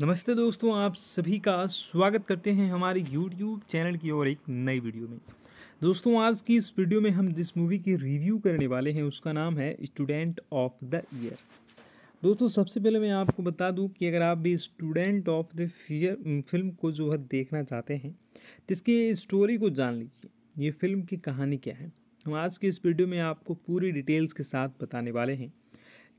नमस्ते दोस्तों आप सभी का स्वागत करते हैं हमारे YouTube चैनल की और एक नई वीडियो में दोस्तों आज की इस वीडियो में हम जिस मूवी की रिव्यू करने वाले हैं उसका नाम है स्टूडेंट ऑफ द ईयर दोस्तों सबसे पहले मैं आपको बता दूं कि अगर आप भी student of the year film को जो है देखना चाहते हैं तो इसकी स्टोरी को जान लीजिए ये फिल्म की कहानी क्या है हम आज की इस वीडियो में आपको पूरी डिटेल्स के साथ बताने वाले हैं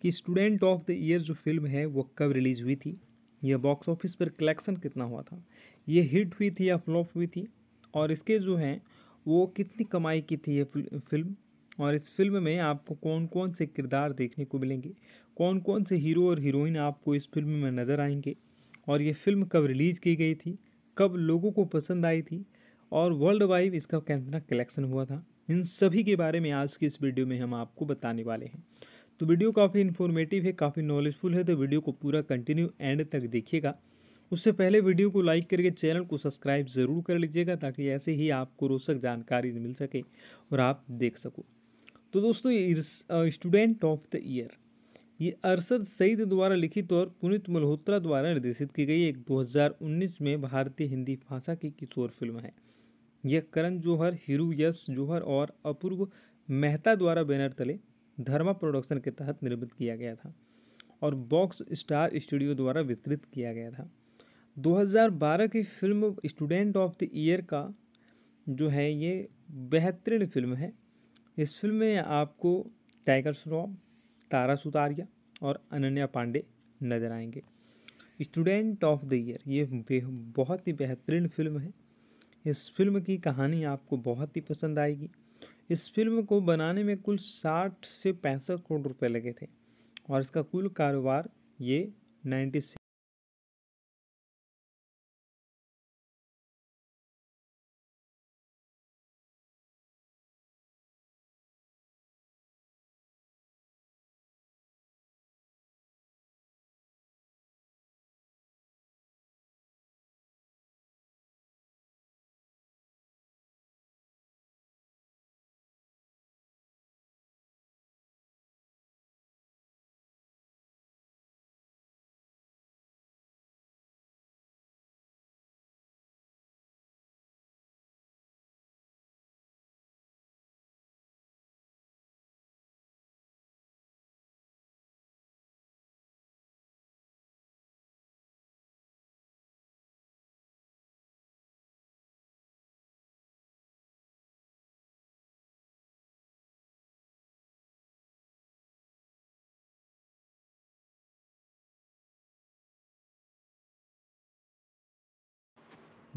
कि स्टूडेंट ऑफ द ईयर जो फिल्म है वो कब रिलीज़ हुई थी ये बॉक्स ऑफिस पर कलेक्शन कितना हुआ था ये हिट हुई थी या फ्लॉप हुई थी और इसके जो हैं वो कितनी कमाई की थी ये फिल्म और इस फिल्म में आपको कौन कौन से किरदार देखने को मिलेंगे कौन कौन से हीरो और हीरोइन आपको इस फिल्म में नज़र आएंगे और ये फिल्म कब रिलीज़ की गई थी कब लोगों को पसंद आई थी और वर्ल्ड वाइड इसका कितना कलेक्शन हुआ था इन सभी के बारे में आज की इस वीडियो में हम आपको बताने वाले हैं तो वीडियो काफ़ी इन्फॉर्मेटिव है काफ़ी नॉलेजफुल है तो वीडियो को पूरा कंटिन्यू एंड तक देखिएगा उससे पहले वीडियो को लाइक करके चैनल को सब्सक्राइब ज़रूर कर लीजिएगा ताकि ऐसे ही आपको रोचक जानकारी मिल सके और आप देख सको तो दोस्तों स्टूडेंट ऑफ द ईयर ये अरसद सईद द्वारा लिखित और पुनित मल्होत्रा द्वारा निर्देशित की गई एक 2019 में भारतीय हिंदी भाषा की किशोर फिल्म है यह करण जौहर हिरू यश जौहर और अपूर्व मेहता द्वारा बैनर तले धर्मा प्रोडक्शन के तहत निर्मित किया गया था और बॉक्स स्टार स्टूडियो द्वारा वितरित किया गया था 2012 की film student of the year का जो है ये बेहतरीन फिल्म है इस फिल्म में आपको टाइगर श्रॉफ तारा सुतारिया और अनन्या पांडे नजर आएंगे स्टूडेंट ऑफ द ईयर ये बहुत ही बेहतरीन फिल्म है इस फिल्म की कहानी आपको बहुत ही पसंद आएगी इस फिल्म को बनाने में कुल साठ से पैंसठ करोड़ रुपए लगे थे और इसका कुल कारोबार ये नाइन्टी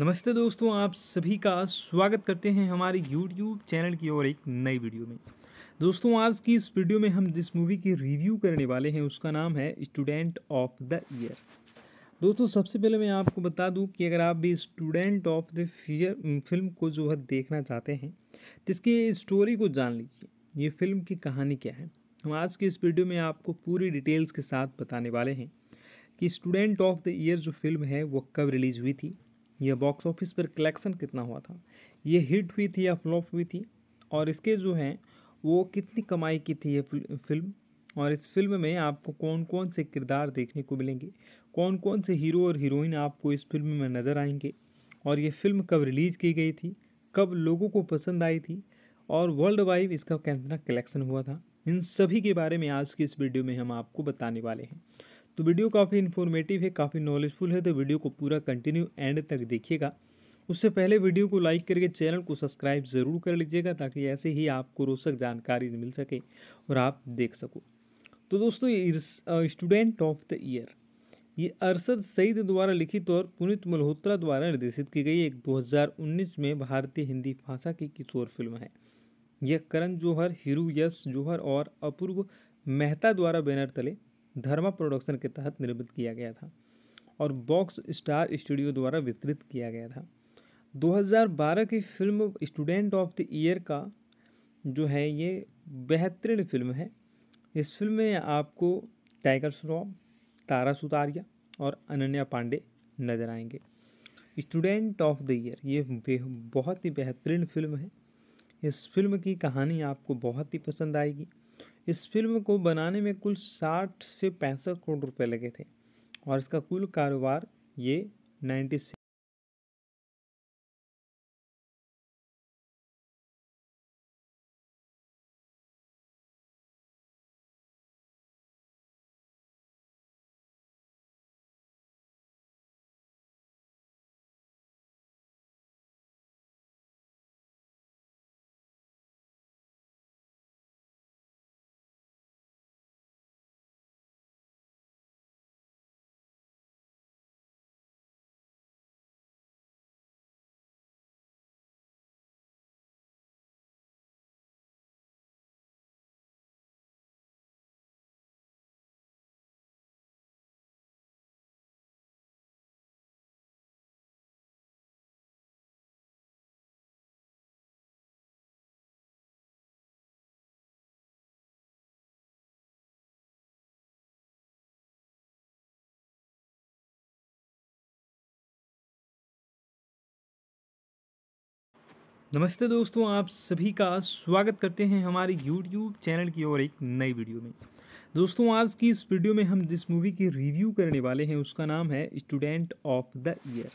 नमस्ते दोस्तों आप सभी का स्वागत करते हैं हमारे YouTube चैनल की ओर एक नई वीडियो में दोस्तों आज की इस वीडियो में हम जिस मूवी की रिव्यू करने वाले हैं उसका नाम है स्टूडेंट ऑफ द ईयर दोस्तों सबसे पहले मैं आपको बता दूं कि अगर आप भी student of the year film को जो है देखना चाहते हैं तो इसकी स्टोरी को जान लीजिए ये फिल्म की कहानी क्या है हम आज की इस वीडियो में आपको पूरी डिटेल्स के साथ बताने वाले हैं कि स्टूडेंट ऑफ द ईयर जो फिल्म है वो कब रिलीज़ हुई थी यह बॉक्स ऑफिस पर कलेक्शन कितना हुआ था ये हिट हुई थी या फ्लॉप हुई थी और इसके जो हैं वो कितनी कमाई की थी ये फिल्म और इस फिल्म में आपको कौन कौन से किरदार देखने को मिलेंगे कौन कौन से हीरो और हीरोइन आपको इस फिल्म में नज़र आएंगे और ये फिल्म कब रिलीज़ की गई थी कब लोगों को पसंद आई थी और वर्ल्ड वाइड इसका कितना कलेक्शन हुआ था इन सभी के बारे में आज की इस वीडियो में हम आपको बताने वाले हैं तो वीडियो काफ़ी इन्फॉर्मेटिव है काफ़ी नॉलेजफुल है तो वीडियो को पूरा कंटिन्यू एंड तक देखिएगा उससे पहले वीडियो को लाइक करके चैनल को सब्सक्राइब ज़रूर कर लीजिएगा ताकि ऐसे ही आपको रोचक जानकारी मिल सके और आप देख सको तो दोस्तों स्टूडेंट ऑफ द ईयर ये अरसद सईद द्वारा लिखित और पुनित मल्होत्रा द्वारा निर्देशित की गई एक 2019 में भारतीय हिंदी भाषा की किशोर फिल्म है यह करण जौहर हिरू यश जौहर और अपूर्व मेहता द्वारा बैनर तले धर्मा प्रोडक्शन के तहत निर्मित किया गया था और बॉक्स स्टार स्टूडियो द्वारा वितरित किया गया था 2012 की film student of the year का जो है ये बेहतरीन फिल्म है इस फिल्म में आपको टाइगर श्रॉफ तारा सुतारिया और अनन्या पांडे नजर आएंगे स्टूडेंट ऑफ द ईयर ये बहुत ही बेहतरीन फिल्म है इस फिल्म की कहानी आपको बहुत ही पसंद आएगी इस फिल्म को बनाने में कुल साठ से पैंसठ करोड़ रुपए लगे थे और इसका कुल कारोबार ये नाइन्टी नमस्ते दोस्तों आप सभी का स्वागत करते हैं हमारे YouTube चैनल की और एक नई वीडियो में दोस्तों आज की इस वीडियो में हम जिस मूवी की रिव्यू करने वाले हैं उसका नाम है स्टूडेंट ऑफ द ईयर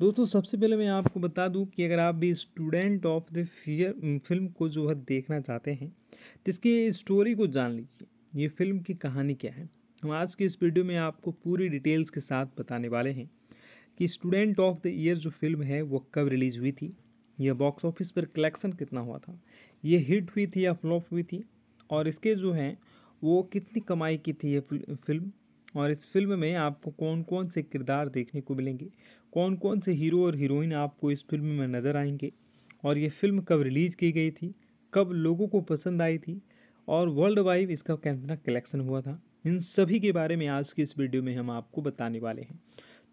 दोस्तों सबसे पहले मैं आपको बता दूं कि अगर आप भी student of the year film को जो है देखना चाहते हैं तो इसकी स्टोरी को जान लीजिए ये फिल्म की कहानी क्या है हम आज की इस वीडियो में आपको पूरी डिटेल्स के साथ बताने वाले हैं कि स्टूडेंट ऑफ द ईयर जो फिल्म है वो कब रिलीज़ हुई थी ये बॉक्स ऑफिस पर कलेक्शन कितना हुआ था ये हिट हुई थी या फ्लॉप हुई थी और इसके जो हैं वो कितनी कमाई की थी ये फिल्म और इस फिल्म में आपको कौन कौन से किरदार देखने को मिलेंगे कौन कौन से हीरो और हीरोइन आपको इस फिल्म में नज़र आएंगे और ये फिल्म कब रिलीज़ की गई थी कब लोगों को पसंद आई थी और वर्ल्ड वाइड इसका कितना कलेक्शन हुआ था इन सभी के बारे में आज की इस वीडियो में हम आपको बताने वाले हैं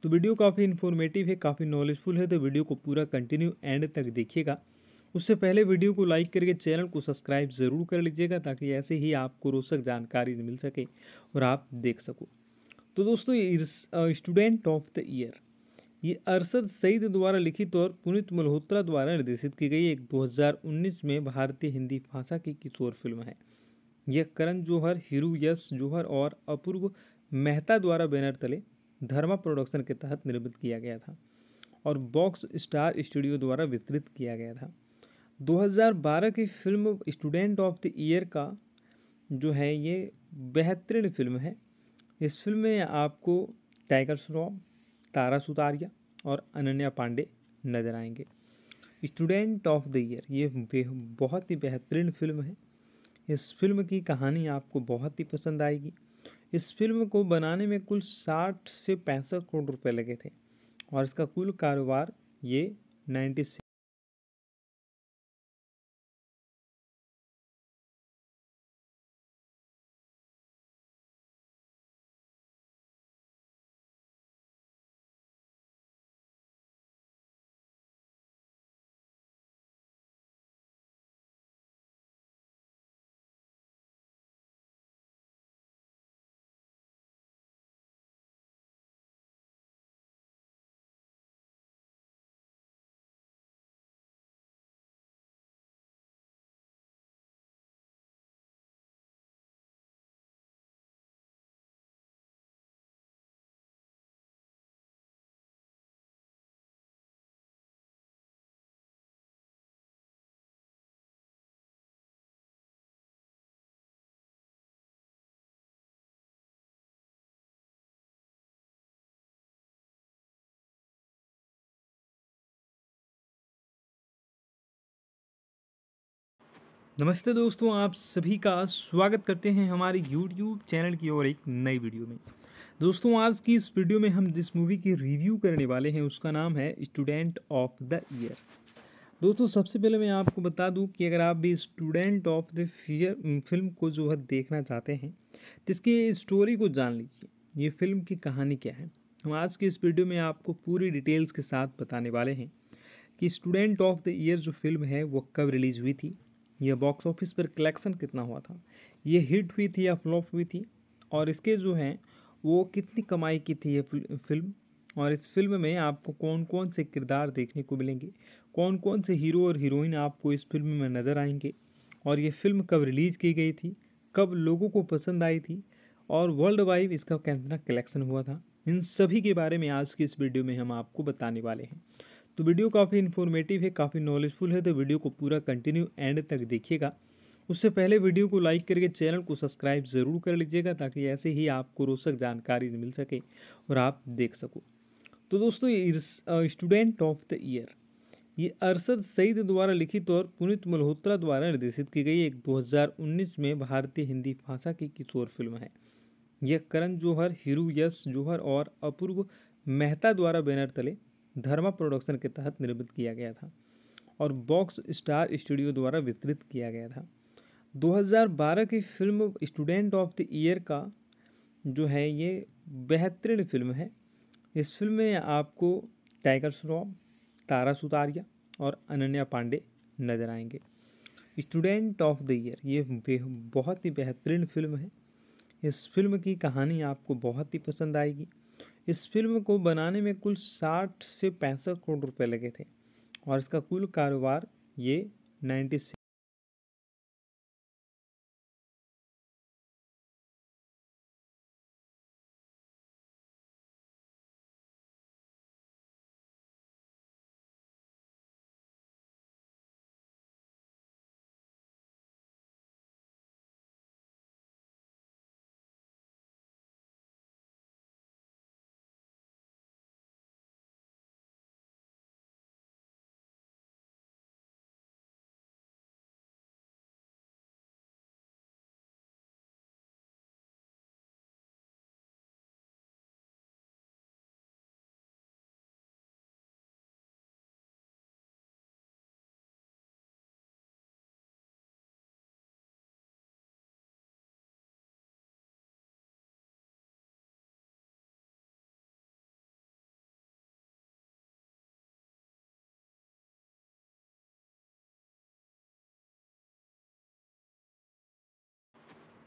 तो वीडियो काफ़ी इन्फॉर्मेटिव है काफ़ी नॉलेजफुल है तो वीडियो को पूरा कंटिन्यू एंड तक देखिएगा उससे पहले वीडियो को लाइक करके चैनल को सब्सक्राइब ज़रूर कर लीजिएगा ताकि ऐसे ही आपको रोचक जानकारी मिल सके और आप देख सको तो दोस्तों स्टूडेंट ऑफ द ईयर ये अरसद सईद द्वारा लिखित और पुनित मल्होत्रा द्वारा निर्देशित की गई एक 2019 में भारतीय हिंदी भाषा की किशोर फिल्म है यह करण जौहर हिरू यश जौहर और अपूर्व मेहता द्वारा बैनर तले धर्मा प्रोडक्शन के तहत निर्मित किया गया था और बॉक्स स्टार स्टूडियो द्वारा वितरित किया गया था 2012 की film student of the year का जो है ये बेहतरीन फिल्म है इस फिल्म में आपको टाइगर श्रॉफ तारा सुतारिया और अनन्या पांडे नजर आएंगे स्टूडेंट ऑफ द ईयर ये बहुत ही बेहतरीन फिल्म है इस फिल्म की कहानी आपको बहुत ही पसंद आएगी इस फिल्म को बनाने में कुल साठ से पैंसठ करोड़ रुपए लगे थे और इसका कुल कारोबार ये नाइन्टी नमस्ते दोस्तों आप सभी का स्वागत करते हैं हमारे YouTube चैनल की और एक नई वीडियो में दोस्तों आज की इस वीडियो में हम जिस मूवी की रिव्यू करने वाले हैं उसका नाम है स्टूडेंट ऑफ द ईयर दोस्तों सबसे पहले मैं आपको बता दूं कि अगर आप भी student of the year film को जो है देखना चाहते हैं तो इसकी स्टोरी को जान लीजिए ये फिल्म की कहानी क्या है हम आज की इस वीडियो में आपको पूरी डिटेल्स के साथ बताने वाले हैं कि स्टूडेंट ऑफ द ईयर जो फिल्म है वो कब रिलीज़ हुई थी यह बॉक्स ऑफिस पर कलेक्शन कितना हुआ था ये हिट हुई थी या फ्लॉप हुई थी और इसके जो हैं वो कितनी कमाई की थी ये फिल्म और इस फिल्म में आपको कौन कौन से किरदार देखने को मिलेंगे कौन कौन से हीरो और हीरोइन आपको इस फिल्म में नज़र आएंगे और ये फिल्म कब रिलीज़ की गई थी कब लोगों को पसंद आई थी और वर्ल्ड वाइड इसका कितना कलेक्शन हुआ था इन सभी के बारे में आज की इस वीडियो में हम आपको बताने वाले हैं तो वीडियो काफ़ी इन्फॉर्मेटिव है काफ़ी नॉलेजफुल है तो वीडियो को पूरा कंटिन्यू एंड तक देखिएगा उससे पहले वीडियो को लाइक करके चैनल को सब्सक्राइब ज़रूर कर लीजिएगा ताकि ऐसे ही आपको रोचक जानकारी मिल सके और आप देख सको तो दोस्तों स्टूडेंट ऑफ द ईयर ये अरसद सईद द्वारा लिखित और पुनित मल्होत्रा द्वारा निर्देशित की गई एक 2019 में भारतीय हिंदी भाषा की किशोर फिल्म है यह करण जौहर हिरू यश जौहर और अपूर्व मेहता द्वारा बैनर तले धर्मा प्रोडक्शन के तहत निर्मित किया गया था और बॉक्स स्टार स्टूडियो द्वारा वितरित किया गया था 2012 की film student of the year का जो है ये बेहतरीन फिल्म है इस फिल्म में आपको टाइगर श्रॉफ तारा सुतारिया और अनन्या पांडे नजर आएंगे स्टूडेंट ऑफ द ईयर ये बहुत ही बेहतरीन फिल्म है इस फिल्म की कहानी आपको बहुत ही पसंद आएगी इस फिल्म को बनाने में कुल साठ से पैंसठ करोड़ रुपए लगे थे और इसका कुल कारोबार ये नाइन्टी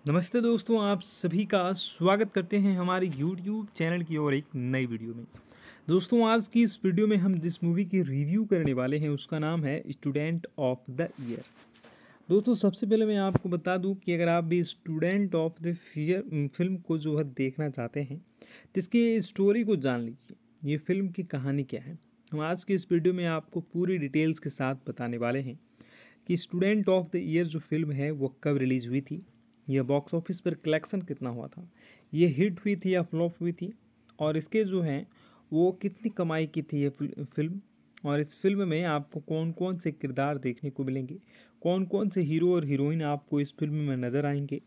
नमस्ते दोस्तों आप सभी का स्वागत करते हैं हमारे YouTube चैनल की और एक नई वीडियो में दोस्तों आज की इस वीडियो में हम जिस मूवी की रिव्यू करने वाले हैं उसका नाम है स्टूडेंट ऑफ द ईयर दोस्तों सबसे पहले मैं आपको बता दूं कि अगर आप भी student of the year film को जो है देखना चाहते हैं तो इसकी स्टोरी को जान लीजिए ये फिल्म की कहानी क्या है हम आज की इस वीडियो में आपको पूरी डिटेल्स के साथ बताने वाले हैं कि स्टूडेंट ऑफ द ईयर जो फिल्म है वो कब रिलीज़ हुई थी यह बॉक्स ऑफिस पर कलेक्शन कितना हुआ था ये हिट हुई थी या फ्लॉप हुई थी और इसके जो हैं वो कितनी कमाई की थी ये फिल्म और इस फिल्म में आपको कौन कौन से किरदार देखने को मिलेंगे कौन कौन से हीरो और हीरोइन आपको इस फिल्म में नज़र आएंगे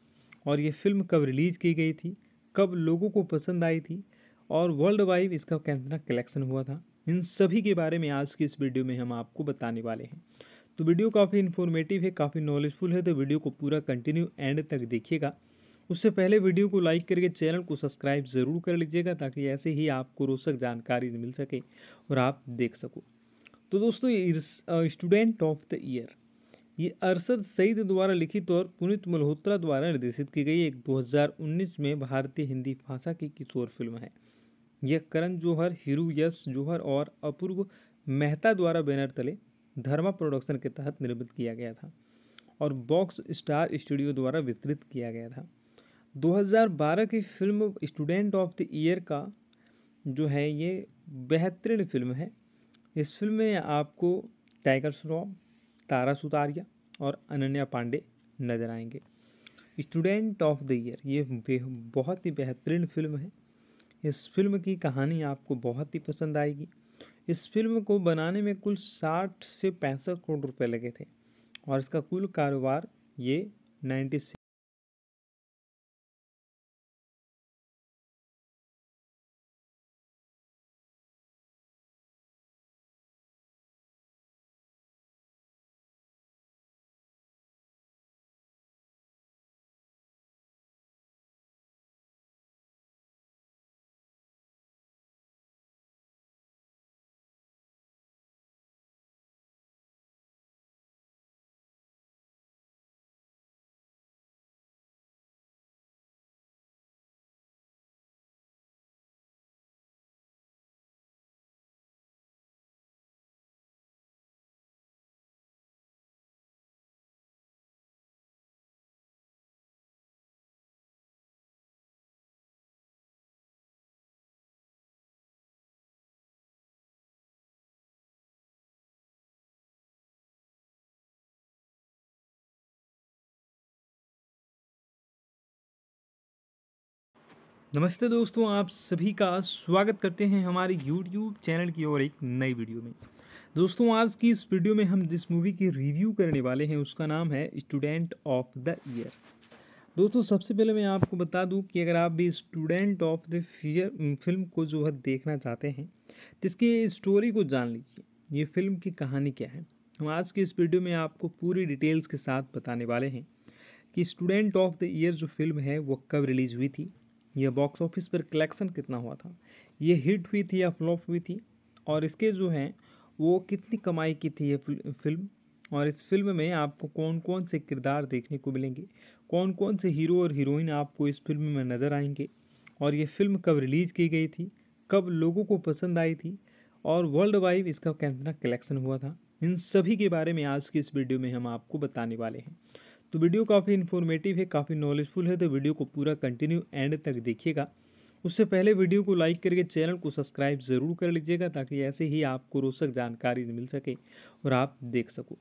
और ये फिल्म कब रिलीज़ की गई थी कब लोगों को पसंद आई थी और वर्ल्ड वाइड इसका कितना कलेक्शन हुआ था इन सभी के बारे में आज की इस वीडियो में हम आपको बताने वाले हैं तो वीडियो काफ़ी इन्फॉर्मेटिव है काफ़ी नॉलेजफुल है तो वीडियो को पूरा कंटिन्यू एंड तक देखिएगा उससे पहले वीडियो को लाइक करके चैनल को सब्सक्राइब ज़रूर कर लीजिएगा ताकि ऐसे ही आपको रोचक जानकारी मिल सके और आप देख सको तो दोस्तों स्टूडेंट ऑफ द ईयर ये अरसद सईद द्वारा लिखित और पुनित मल्होत्रा द्वारा निर्देशित की गई एक 2019 में भारतीय हिंदी भाषा की किशोर फिल्म है यह करण जौहर हिरू यश जौहर और अपूर्व मेहता द्वारा बैनर तले धर्मा प्रोडक्शन के तहत निर्मित किया गया था और बॉक्स स्टार स्टूडियो द्वारा वितरित किया गया था 2012 की film student of the year का जो है ये बेहतरीन फिल्म है इस फिल्म में आपको टाइगर श्रॉफ तारा सुतारिया और अनन्या पांडे नजर आएंगे स्टूडेंट ऑफ द ईयर ये बहुत ही बेहतरीन फिल्म है इस फिल्म की कहानी आपको बहुत ही पसंद आएगी इस फिल्म को बनाने में कुल साठ से पैंसठ करोड़ रुपए लगे थे और इसका कुल कारोबार ये नाइन्टी नमस्ते दोस्तों आप सभी का स्वागत करते हैं हमारे YouTube चैनल की और एक नई वीडियो में दोस्तों आज की इस वीडियो में हम जिस मूवी की रिव्यू करने वाले हैं उसका नाम है स्टूडेंट ऑफ द ईयर दोस्तों सबसे पहले मैं आपको बता दूं कि अगर आप भी student of the year film को जो है देखना चाहते हैं तो इसकी स्टोरी को जान लीजिए ये फिल्म की कहानी क्या है हम आज की इस वीडियो में आपको पूरी डिटेल्स के साथ बताने वाले हैं कि स्टूडेंट ऑफ द ईयर जो फिल्म है वो कब रिलीज़ हुई थी यह बॉक्स ऑफिस पर कलेक्शन कितना हुआ था ये हिट हुई थी या फ्लॉप हुई थी और इसके जो हैं वो कितनी कमाई की थी ये फिल्म और इस फिल्म में आपको कौन कौन से किरदार देखने को मिलेंगे कौन कौन से हीरो और हीरोइन आपको इस फिल्म में नज़र आएंगे और ये फिल्म कब रिलीज़ की गई थी कब लोगों को पसंद आई थी और वर्ल्ड वाइड इसका कितना कलेक्शन हुआ था इन सभी के बारे में आज की इस वीडियो में हम आपको बताने वाले हैं तो वीडियो काफ़ी इन्फॉर्मेटिव है काफ़ी नॉलेजफुल है तो वीडियो को पूरा कंटिन्यू एंड तक देखिएगा उससे पहले वीडियो को लाइक करके चैनल को सब्सक्राइब ज़रूर कर लीजिएगा ताकि ऐसे ही आपको रोचक जानकारी मिल सके और आप देख सको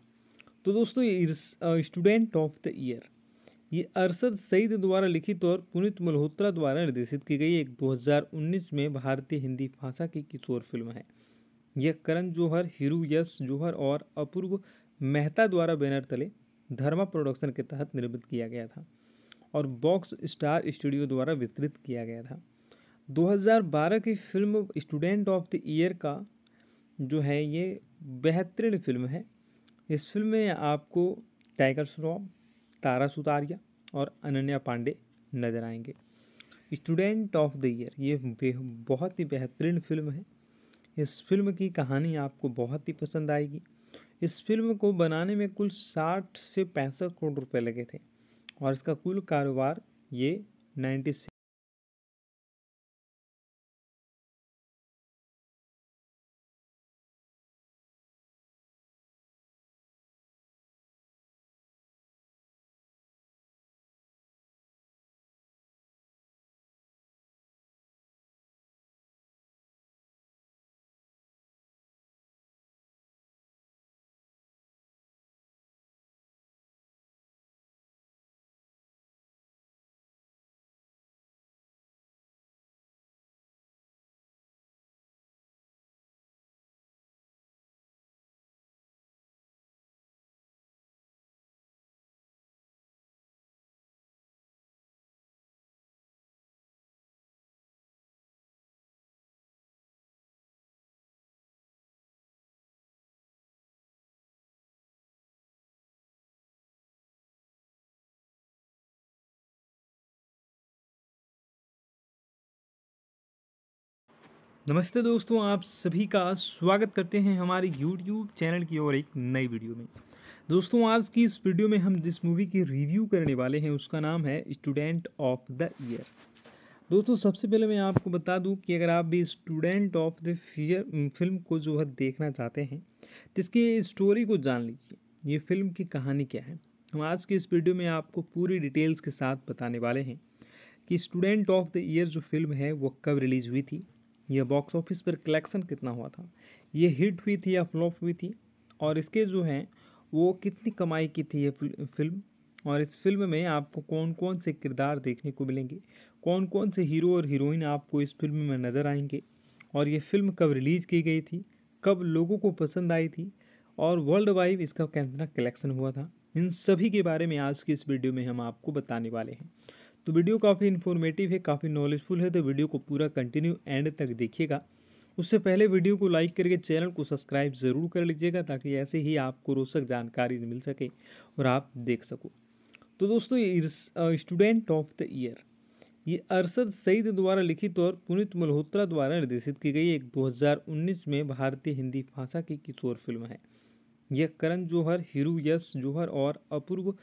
तो दोस्तों स्टूडेंट ऑफ द ईयर ये अरसद सईद द्वारा लिखित और पुनित मल्होत्रा द्वारा निर्देशित की गई एक 2019 में भारतीय हिंदी भाषा की किशोर फिल्म है यह करण जौहर हिरू यश जौहर और अपूर्व मेहता द्वारा बैनर तले धर्मा प्रोडक्शन के तहत निर्मित किया गया था और बॉक्स स्टार स्टूडियो द्वारा वितरित किया गया था 2012 की film student of the year का जो है ये बेहतरीन फिल्म है इस फिल्म में आपको टाइगर श्रॉफ तारा सुतारिया और अनन्या पांडे नज़र आएंगे स्टूडेंट ऑफ द ईयर ये बहुत ही बेहतरीन फिल्म है इस फिल्म की कहानी आपको बहुत ही पसंद आएगी इस फिल्म को बनाने में कुल साठ से पैंसठ करोड़ रुपए लगे थे और इसका कुल कारोबार ये नाइन्टी नमस्ते दोस्तों आप सभी का स्वागत करते हैं हमारे YouTube चैनल की और एक नई वीडियो में दोस्तों आज की इस वीडियो में हम जिस मूवी की रिव्यू करने वाले हैं उसका नाम है स्टूडेंट ऑफ द ईयर दोस्तों सबसे पहले मैं आपको बता दूं कि अगर आप भी student of the year film को जो है देखना चाहते हैं तो इसकी स्टोरी को जान लीजिए ये फिल्म की कहानी क्या है हम आज की इस वीडियो में आपको पूरी डिटेल्स के साथ बताने वाले हैं कि स्टूडेंट ऑफ द ईयर जो फिल्म है वो कब रिलीज़ हुई थी यह बॉक्स ऑफिस पर कलेक्शन कितना हुआ था ये हिट हुई थी या फ्लॉप हुई थी और इसके जो हैं वो कितनी कमाई की थी ये फिल्म और इस फिल्म में आपको कौन कौन से किरदार देखने को मिलेंगे कौन कौन से हीरो और हीरोइन आपको इस फिल्म में नज़र आएंगे और ये फिल्म कब रिलीज़ की गई थी कब लोगों को पसंद आई थी और वर्ल्ड वाइड इसका कितना कलेक्शन हुआ था इन सभी के बारे में आज की इस वीडियो में हम आपको बताने वाले हैं तो वीडियो काफ़ी इन्फॉर्मेटिव है काफ़ी नॉलेजफुल है तो वीडियो को पूरा कंटिन्यू एंड तक देखिएगा उससे पहले वीडियो को लाइक करके चैनल को सब्सक्राइब ज़रूर कर लीजिएगा ताकि ऐसे ही आपको रोचक जानकारी मिल सके और आप देख सको तो दोस्तों स्टूडेंट ऑफ द ईयर ये अरसद सईद द्वारा लिखित और पुनित मल्होत्रा द्वारा निर्देशित की गई एक 2019 में भारतीय हिंदी भाषा की किशोर फिल्म है यह करण जौहर हिरू यश जौहर और अपूर्व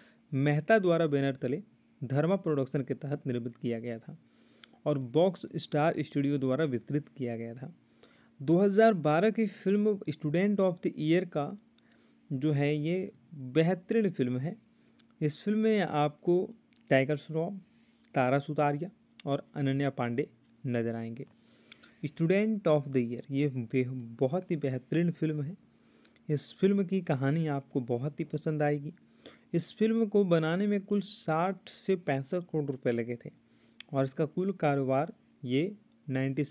मेहता द्वारा बैनर तले धर्मा प्रोडक्शन के तहत निर्मित किया गया था और बॉक्स स्टार स्टूडियो द्वारा वितरित किया गया था 2012 की film student of the year का जो है ये बेहतरीन फिल्म है इस फिल्म में आपको टाइगर श्रॉफ तारा सुतारिया और अनन्या पांडे नज़र आएंगे स्टूडेंट ऑफ द ईयर ये बहुत ही बेहतरीन फिल्म है इस फिल्म की कहानी आपको बहुत ही पसंद आएगी इस फिल्म को बनाने में कुल साठ से पैंसठ करोड़ रुपए लगे थे और इसका कुल कारोबार ये नाइन्टी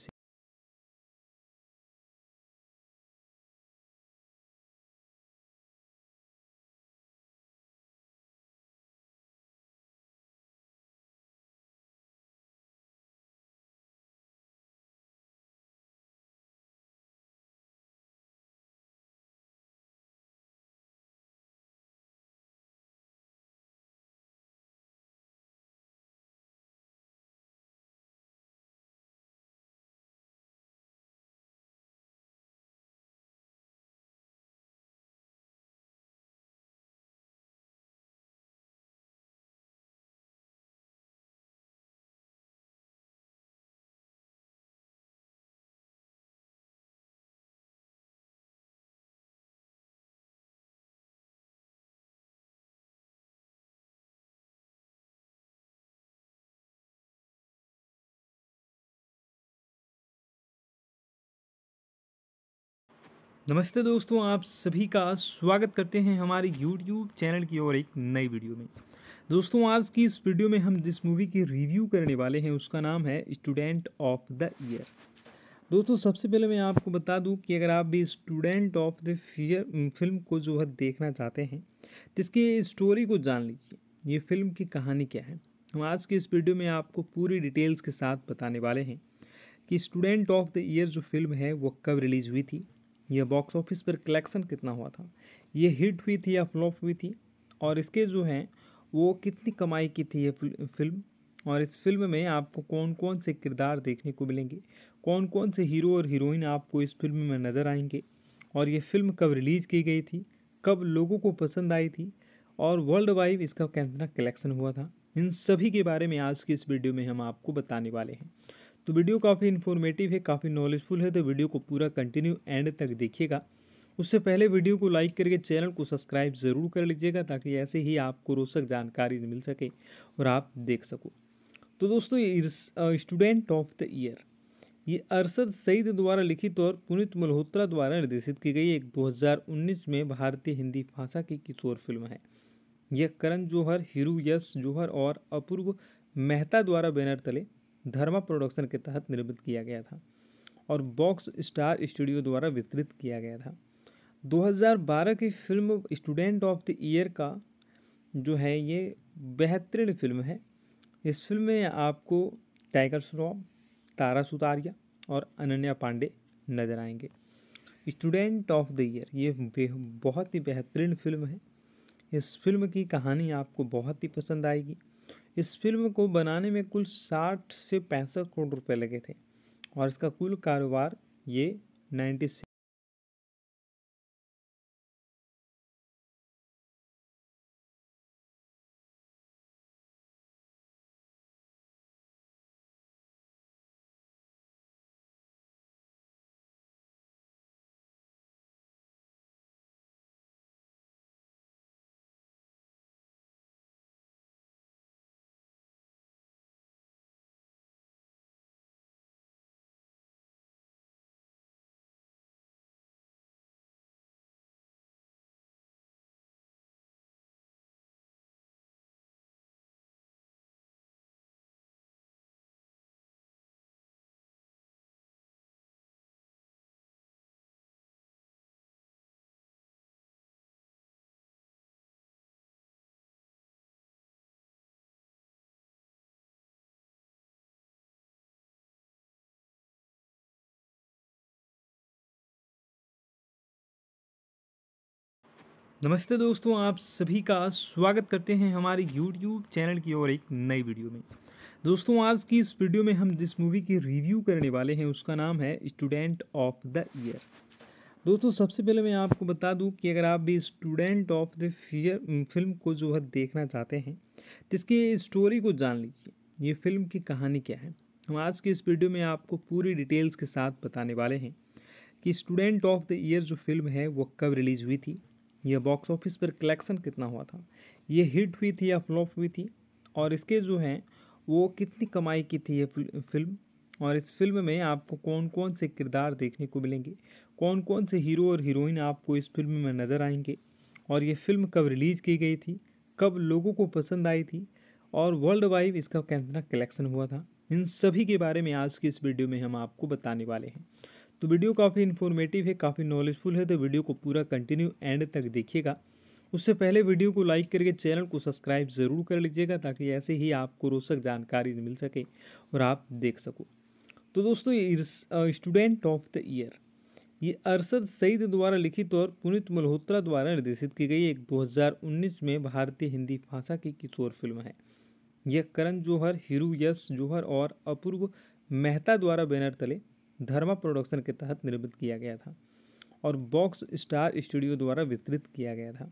नमस्ते दोस्तों आप सभी का स्वागत करते हैं हमारे YouTube चैनल की और एक नई वीडियो में दोस्तों आज की इस वीडियो में हम जिस मूवी की रिव्यू करने वाले हैं उसका नाम है स्टूडेंट ऑफ द ईयर दोस्तों सबसे पहले मैं आपको बता दूं कि अगर आप भी student of the year film को जो है देखना चाहते हैं तो इसकी स्टोरी को जान लीजिए ये फिल्म की कहानी क्या है हम आज की इस वीडियो में आपको पूरी डिटेल्स के साथ बताने वाले हैं कि स्टूडेंट ऑफ द ईयर जो फिल्म है वो कब रिलीज़ हुई थी यह बॉक्स ऑफिस पर कलेक्शन कितना हुआ था ये हिट हुई थी या फ्लॉप हुई थी और इसके जो हैं वो कितनी कमाई की थी ये फिल्म और इस फिल्म में आपको कौन कौन से किरदार देखने को मिलेंगे कौन कौन से हीरो और हीरोइन आपको इस फिल्म में नज़र आएंगे और ये फिल्म कब रिलीज़ की गई थी कब लोगों को पसंद आई थी और वर्ल्ड वाइड इसका कितना कलेक्शन हुआ था इन सभी के बारे में आज की इस वीडियो में हम आपको बताने वाले हैं तो वीडियो काफ़ी इन्फॉर्मेटिव है काफ़ी नॉलेजफुल है तो वीडियो को पूरा कंटिन्यू एंड तक देखिएगा उससे पहले वीडियो को लाइक करके चैनल को सब्सक्राइब ज़रूर कर लीजिएगा ताकि ऐसे ही आपको रोचक जानकारी मिल सके और आप देख सको तो दोस्तों स्टूडेंट ऑफ द ईयर ये अरसद सईद द्वारा लिखित और पुनित मल्होत्रा द्वारा निर्देशित की गई एक 2019 में भारतीय हिंदी भाषा की किशोर फिल्म है यह करण जौहर हीरू यश जौहर और अपूर्व मेहता द्वारा बैनर तले धर्मा प्रोडक्शन के तहत निर्मित किया गया था और बॉक्स स्टार स्टूडियो द्वारा वितरित किया गया था 2012 की film student of the year का जो है ये बेहतरीन फिल्म है इस फिल्म में आपको टाइगर श्रॉफ तारा सुतारिया और अनन्या पांडे नज़र आएंगे स्टूडेंट ऑफ द ईयर ये बहुत ही बेहतरीन फिल्म है इस फिल्म की कहानी आपको बहुत ही पसंद आएगी इस फिल्म को बनाने में कुल साठ से पैंसठ करोड़ रुपए लगे थे और इसका कुल कारोबार ये नाइन्टी नमस्ते दोस्तों आप सभी का स्वागत करते हैं हमारे YouTube चैनल की और एक नई वीडियो में दोस्तों आज की इस वीडियो में हम जिस मूवी की रिव्यू करने वाले हैं उसका नाम है स्टूडेंट ऑफ द ईयर दोस्तों सबसे पहले मैं आपको बता दूं कि अगर आप भी student of the year film को जो है देखना चाहते हैं तो इसकी स्टोरी को जान लीजिए ये फिल्म की कहानी क्या है हम आज की इस वीडियो में आपको पूरी डिटेल्स के साथ बताने वाले हैं कि स्टूडेंट ऑफ द ईयर जो फिल्म है वो कब रिलीज़ हुई थी यह बॉक्स ऑफिस पर कलेक्शन कितना हुआ था ये हिट हुई थी या फ्लॉप हुई थी और इसके जो हैं वो कितनी कमाई की थी ये फिल्म और इस फिल्म में आपको कौन कौन से किरदार देखने को मिलेंगे कौन कौन से हीरो और हीरोइन आपको इस फिल्म में नज़र आएंगे और ये फिल्म कब रिलीज़ की गई थी कब लोगों को पसंद आई थी और वर्ल्ड वाइड इसका कितना कलेक्शन हुआ था इन सभी के बारे में आज की इस वीडियो में हम आपको बताने वाले हैं तो वीडियो काफ़ी इन्फॉर्मेटिव है काफ़ी नॉलेजफुल है तो वीडियो को पूरा कंटिन्यू एंड तक देखिएगा उससे पहले वीडियो को लाइक करके चैनल को सब्सक्राइब ज़रूर कर लीजिएगा ताकि ऐसे ही आपको रोचक जानकारी मिल सके और आप देख सको तो दोस्तों स्टूडेंट ऑफ द ईयर ये अरसद सईद द्वारा लिखित और पुनित मल्होत्रा द्वारा निर्देशित की गई एक 2019 में भारतीय हिंदी भाषा की किशोर फिल्म है यह करण जौहर हीरू यश जौहर और अपूर्व मेहता द्वारा बैनर तले धर्मा प्रोडक्शन के तहत निर्मित किया गया था और बॉक्स स्टार स्टूडियो द्वारा वितरित किया गया था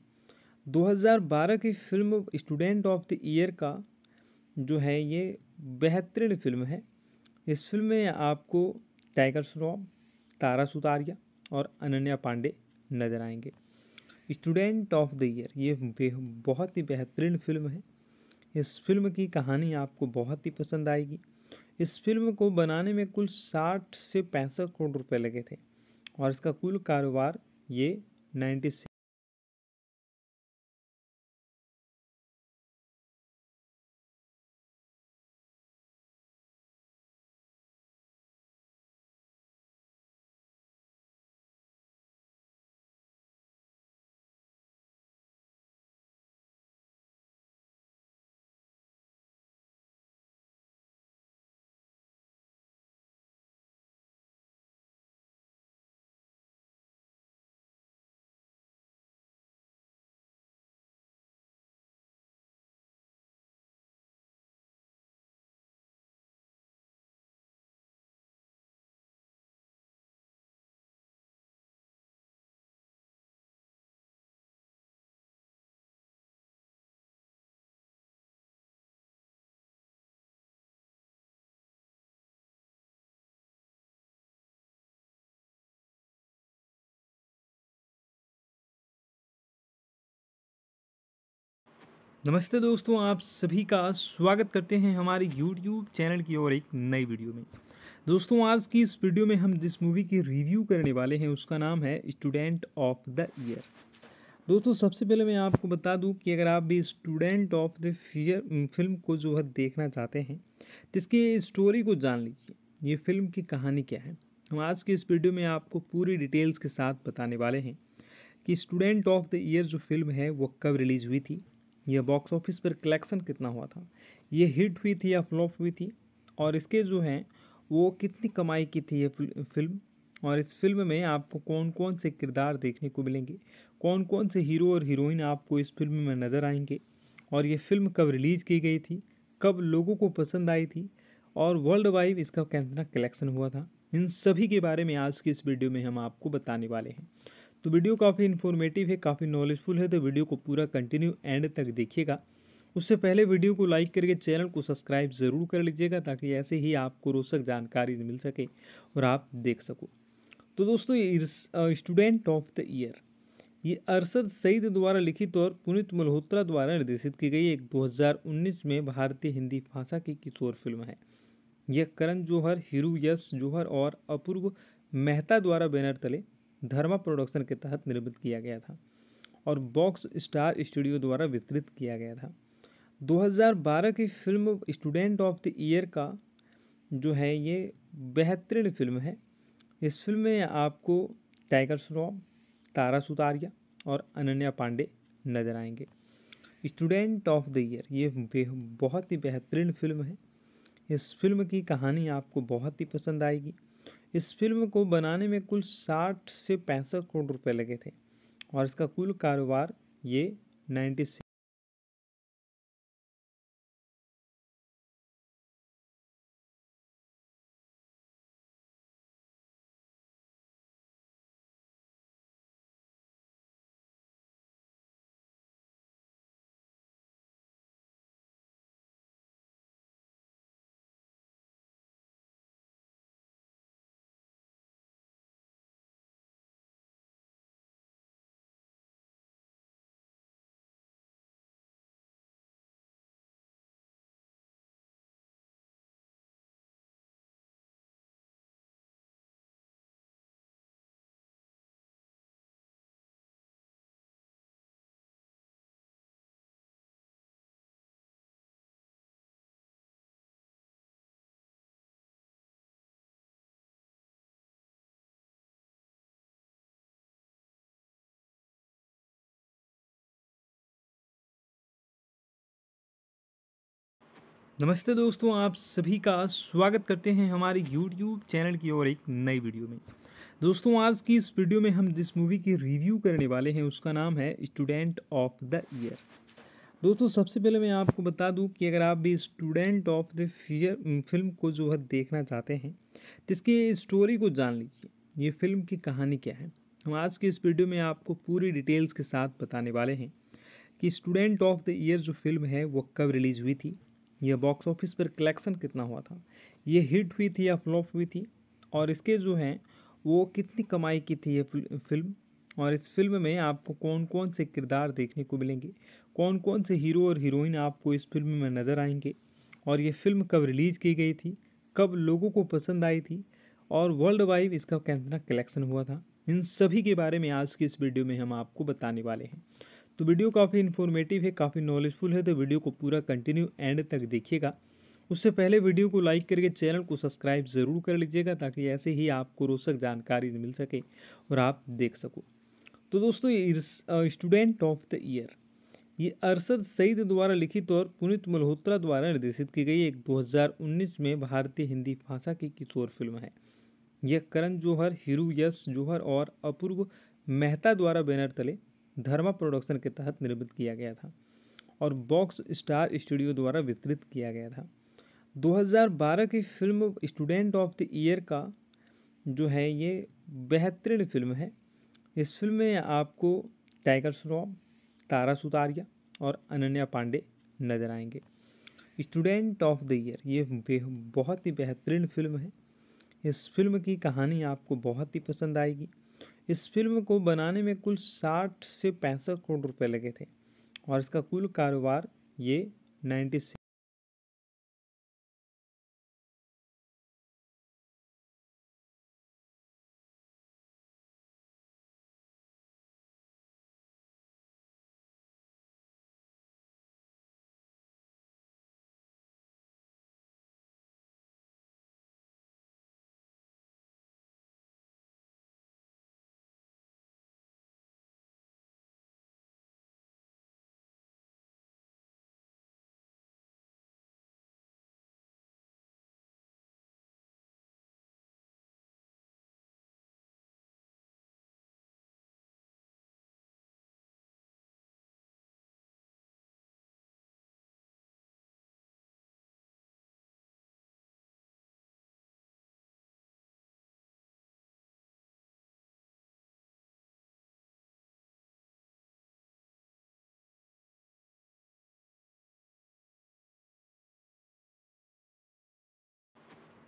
2012 की film student of the year का जो है ये बेहतरीन फिल्म है इस फिल्म में आपको टाइगर श्रॉफ तारा सुतारिया और अनन्या पांडे नज़र आएंगे स्टूडेंट ऑफ द ईयर ये बहुत ही बेहतरीन फिल्म है इस फिल्म की कहानी आपको बहुत ही पसंद आएगी इस फिल्म को बनाने में कुल साठ से पैंसठ करोड़ रुपए लगे थे और इसका कुल कारोबार ये नाइन्टी नमस्ते दोस्तों आप सभी का स्वागत करते हैं हमारे YouTube चैनल की और एक नई वीडियो में दोस्तों आज की इस वीडियो में हम जिस मूवी की रिव्यू करने वाले हैं उसका नाम है स्टूडेंट ऑफ द ईयर दोस्तों सबसे पहले मैं आपको बता दूं कि अगर आप भी student of the year film को जो है देखना चाहते हैं तो इसकी स्टोरी को जान लीजिए ये फिल्म की कहानी क्या है हम आज की इस वीडियो में आपको पूरी डिटेल्स के साथ बताने वाले हैं कि स्टूडेंट ऑफ द ईयर जो फिल्म है वो कब रिलीज़ हुई थी ये बॉक्स ऑफिस पर कलेक्शन कितना हुआ था ये हिट हुई थी या फ्लॉप हुई थी और इसके जो हैं वो कितनी कमाई की थी ये फिल्म और इस फिल्म में आपको कौन कौन से किरदार देखने को मिलेंगे कौन कौन से हीरो और हीरोइन आपको इस फिल्म में नज़र आएंगे और ये फिल्म कब रिलीज़ की गई थी कब लोगों को पसंद आई थी और वर्ल्ड वाइड इसका कितना कलेक्शन हुआ था इन सभी के बारे में आज की इस वीडियो में हम आपको बताने वाले हैं तो वीडियो काफ़ी इन्फॉर्मेटिव है काफ़ी नॉलेजफुल है तो वीडियो को पूरा कंटिन्यू एंड तक देखिएगा उससे पहले वीडियो को लाइक करके चैनल को सब्सक्राइब ज़रूर कर लीजिएगा ताकि ऐसे ही आपको रोचक जानकारी मिल सके और आप देख सको तो दोस्तों स्टूडेंट ऑफ द ईयर ये अरसद सईद द्वारा लिखित और पुनित मल्होत्रा द्वारा निर्देशित की गई एक 2019 में भारतीय हिंदी भाषा की किशोर फिल्म है यह करण जौहर हीरू यश जौहर और अपूर्व मेहता द्वारा बैनर तले धर्मा प्रोडक्शन के तहत निर्मित किया गया था और बॉक्स स्टार स्टूडियो द्वारा वितरित किया गया था 2012 की film student of the year का जो है ये बेहतरीन फिल्म है इस फिल्म में आपको टाइगर श्रॉफ तारा सुतारिया और अनन्या पांडे नजर आएंगे स्टूडेंट ऑफ द ईयर ये बहुत ही बेहतरीन फिल्म है इस फिल्म की कहानी आपको बहुत ही पसंद आएगी इस फिल्म को बनाने में कुल साठ से पैंसठ करोड़ रुपए लगे थे और इसका कुल कारोबार ये नाइन्टी नमस्ते दोस्तों आप सभी का स्वागत करते हैं हमारे YouTube चैनल की और एक नई वीडियो में दोस्तों आज की इस वीडियो में हम जिस मूवी की रिव्यू करने वाले हैं उसका नाम है स्टूडेंट ऑफ द ईयर दोस्तों सबसे पहले मैं आपको बता दूं कि अगर आप भी student of the year film को जो है देखना चाहते हैं तो इसकी स्टोरी को जान लीजिए ये फिल्म की कहानी क्या है हम आज की इस वीडियो में आपको पूरी डिटेल्स के साथ बताने वाले हैं कि स्टूडेंट ऑफ द ईयर जो फिल्म है वो कब रिलीज़ हुई थी यह बॉक्स ऑफिस पर कलेक्शन कितना हुआ था ये हिट हुई थी या फ्लॉप हुई थी और इसके जो हैं वो कितनी कमाई की थी ये फिल्म और इस फिल्म में आपको कौन कौन से किरदार देखने को मिलेंगे कौन कौन से हीरो और हीरोइन आपको इस फिल्म में नज़र आएंगे और ये फिल्म कब रिलीज़ की गई थी कब लोगों को पसंद आई थी और वर्ल्ड वाइड इसका कितना कलेक्शन हुआ था इन सभी के बारे में आज की इस वीडियो में हम आपको बताने वाले हैं तो वीडियो काफ़ी इन्फॉर्मेटिव है काफ़ी नॉलेजफुल है तो वीडियो को पूरा कंटिन्यू एंड तक देखिएगा उससे पहले वीडियो को लाइक करके चैनल को सब्सक्राइब ज़रूर कर लीजिएगा ताकि ऐसे ही आपको रोचक जानकारी मिल सके और आप देख सको तो दोस्तों स्टूडेंट ऑफ द ईयर ये अरसद सईद द्वारा लिखित और पुनित मल्होत्रा द्वारा निर्देशित की गई एक 2019 में भारतीय हिंदी भाषा की किशोर फिल्म है यह करण जौहर हिरू यश जौहर और अपूर्व मेहता द्वारा बैनर तले धर्मा प्रोडक्शन के तहत निर्मित किया गया था और बॉक्स स्टार स्टूडियो द्वारा वितरित किया गया था 2012 की film student of the year का जो है ये बेहतरीन फिल्म है इस फिल्म में आपको टाइगर श्रॉफ तारा सुतारिया और अनन्या पांडे नजर आएंगे स्टूडेंट ऑफ द ईयर ये बहुत ही बेहतरीन फिल्म है इस फिल्म की कहानी आपको बहुत ही पसंद आएगी इस फिल्म को बनाने में कुल साठ से पैंसठ करोड़ रुपए लगे थे और इसका कुल कारोबार ये नाइन्टी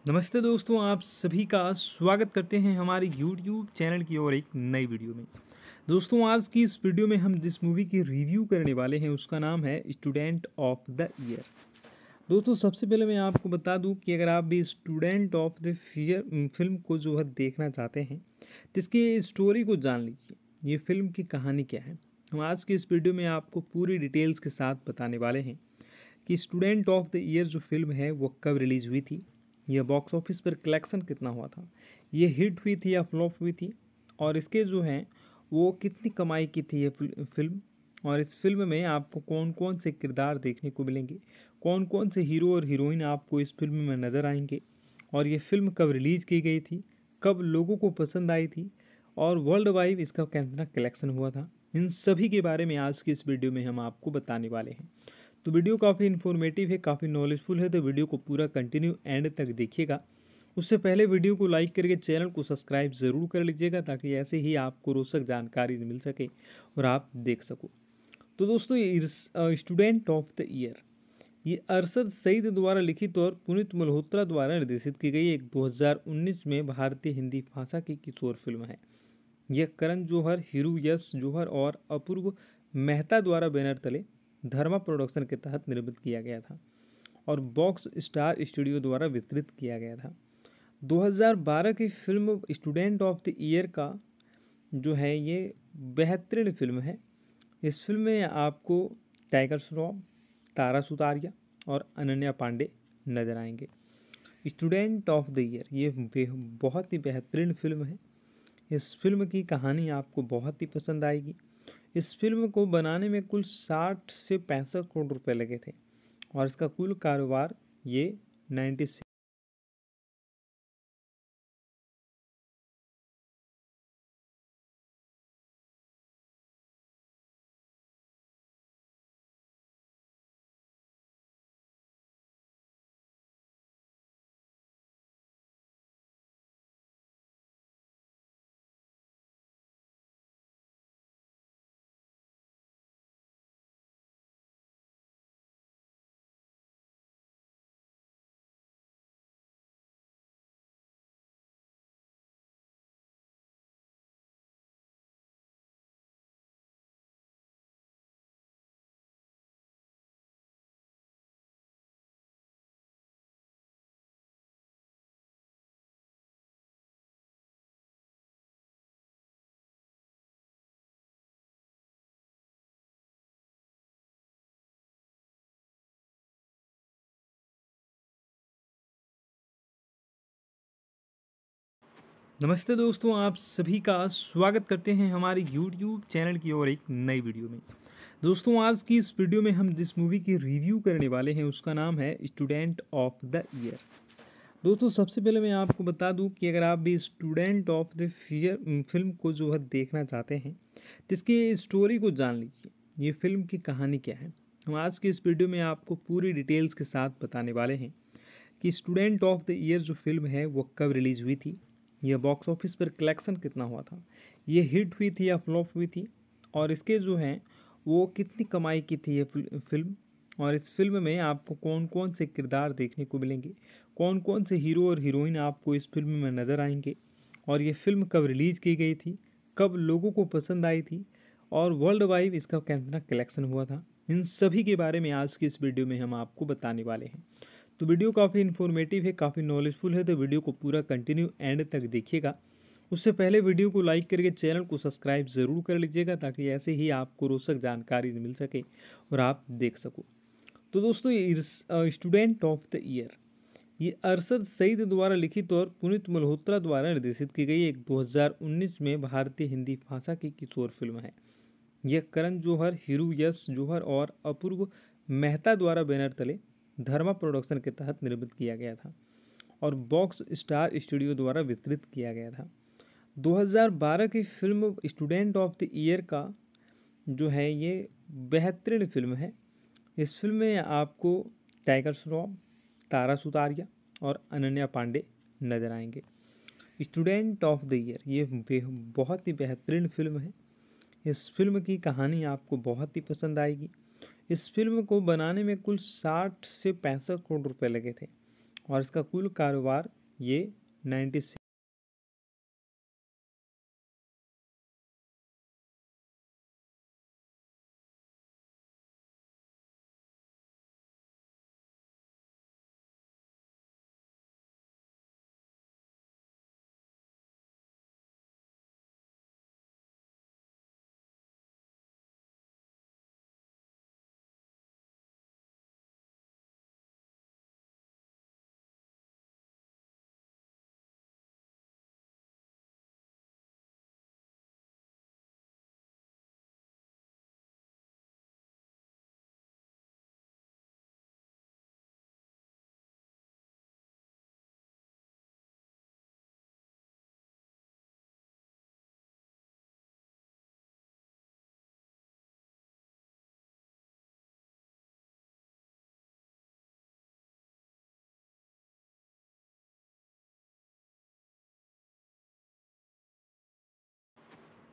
नमस्ते दोस्तों आप सभी का स्वागत करते हैं हमारे YouTube चैनल की और एक नई वीडियो में दोस्तों आज की इस वीडियो में हम जिस मूवी की रिव्यू करने वाले हैं उसका नाम है स्टूडेंट ऑफ द ईयर दोस्तों सबसे पहले मैं आपको बता दूं कि अगर आप भी student of the year film को जो है देखना चाहते हैं तो इसकी स्टोरी को जान लीजिए ये फिल्म की कहानी क्या है हम आज की इस वीडियो में आपको पूरी डिटेल्स के साथ बताने वाले हैं कि स्टूडेंट ऑफ द ईयर जो फिल्म है वो कब रिलीज़ हुई थी ये बॉक्स ऑफिस पर कलेक्शन कितना हुआ था ये हिट हुई थी या फ्लॉप हुई थी और इसके जो हैं वो कितनी कमाई की थी ये फिल्म और इस फिल्म में आपको कौन कौन से किरदार देखने को मिलेंगे कौन कौन से हीरो और हीरोइन आपको इस फिल्म में नज़र आएंगे और ये फिल्म कब रिलीज़ की गई थी कब लोगों को पसंद आई थी और वर्ल्ड वाइड इसका कितना कलेक्शन हुआ था इन सभी के बारे में आज की इस वीडियो में हम आपको बताने वाले हैं तो वीडियो काफ़ी इन्फॉर्मेटिव है काफ़ी नॉलेजफुल है तो वीडियो को पूरा कंटिन्यू एंड तक देखिएगा उससे पहले वीडियो को लाइक करके चैनल को सब्सक्राइब ज़रूर कर लीजिएगा ताकि ऐसे ही आपको रोचक जानकारी मिल सके और आप देख सको तो दोस्तों स्टूडेंट ऑफ द ईयर ये अरसद सईद द्वारा लिखित और पुनित मल्होत्रा द्वारा निर्देशित की गई एक 2019 में भारतीय हिंदी भाषा की किशोर फिल्म है यह करण जौहर हीरू यश जौहर और अपूर्व मेहता द्वारा बैनर तले धर्मा प्रोडक्शन के तहत निर्मित किया गया था और बॉक्स स्टार स्टूडियो द्वारा वितरित किया गया था 2012 की film student of the year का जो है ये बेहतरीन फिल्म है इस फिल्म में आपको टाइगर श्रॉफ तारा सुतारिया और अनन्या पांडे नजर आएंगे स्टूडेंट ऑफ द ईयर ये बहुत ही बेहतरीन फिल्म है इस फिल्म की कहानी आपको बहुत ही पसंद आएगी इस फिल्म को बनाने में कुल साठ से पैंसठ करोड़ रुपए लगे थे और इसका कुल कारोबार ये 96 नमस्ते दोस्तों आप सभी का स्वागत करते हैं हमारे YouTube चैनल की और एक नई वीडियो में दोस्तों आज की इस वीडियो में हम जिस मूवी की रिव्यू करने वाले हैं उसका नाम है स्टूडेंट ऑफ द ईयर दोस्तों सबसे पहले मैं आपको बता दूं कि अगर आप भी student of the year film को जो है देखना चाहते हैं तो इसकी स्टोरी को जान लीजिए ये फिल्म की कहानी क्या है हम आज की इस वीडियो में आपको पूरी डिटेल्स के साथ बताने वाले हैं कि स्टूडेंट ऑफ द ईयर जो फिल्म है वो कब रिलीज़ हुई थी यह बॉक्स ऑफिस पर कलेक्शन कितना हुआ था ये हिट हुई थी या फ्लॉप हुई थी और इसके जो हैं वो कितनी कमाई की थी ये फिल्म और इस फिल्म में आपको कौन कौन से किरदार देखने को मिलेंगे कौन कौन से हीरो और हीरोइन आपको इस फिल्म में नज़र आएंगे और ये फिल्म कब रिलीज़ की गई थी कब लोगों को पसंद आई थी और वर्ल्ड वाइड इसका कितना कलेक्शन हुआ था इन सभी के बारे में आज की इस वीडियो में हम आपको बताने वाले हैं तो वीडियो काफ़ी इन्फॉर्मेटिव है काफ़ी नॉलेजफुल है तो वीडियो को पूरा कंटिन्यू एंड तक देखिएगा उससे पहले वीडियो को लाइक करके चैनल को सब्सक्राइब ज़रूर कर लीजिएगा ताकि ऐसे ही आपको रोचक जानकारी मिल सके और आप देख सको तो दोस्तों स्टूडेंट ऑफ द ईयर ये अरसद सईद द्वारा लिखित और पुनित मल्होत्रा द्वारा निर्देशित की गई एक 2019 में भारतीय हिंदी भाषा की किशोर फिल्म है यह करण जौहर हिरू यश जौहर और अपूर्व मेहता द्वारा बैनर तले धर्मा प्रोडक्शन के तहत निर्मित किया गया था और बॉक्स स्टार स्टूडियो द्वारा वितरित किया गया था 2012 की film student of the year का जो है ये बेहतरीन फिल्म है इस फिल्म में आपको टाइगर श्रॉफ तारा सुतारिया और अनन्या पांडे नज़र आएंगे स्टूडेंट ऑफ द ईयर ये बहुत ही बेहतरीन फिल्म है इस फिल्म की कहानी आपको बहुत ही पसंद आएगी इस फिल्म को बनाने में कुल साठ से पैंसठ करोड़ रुपए लगे थे और इसका कुल कारोबार ये नाइन्टी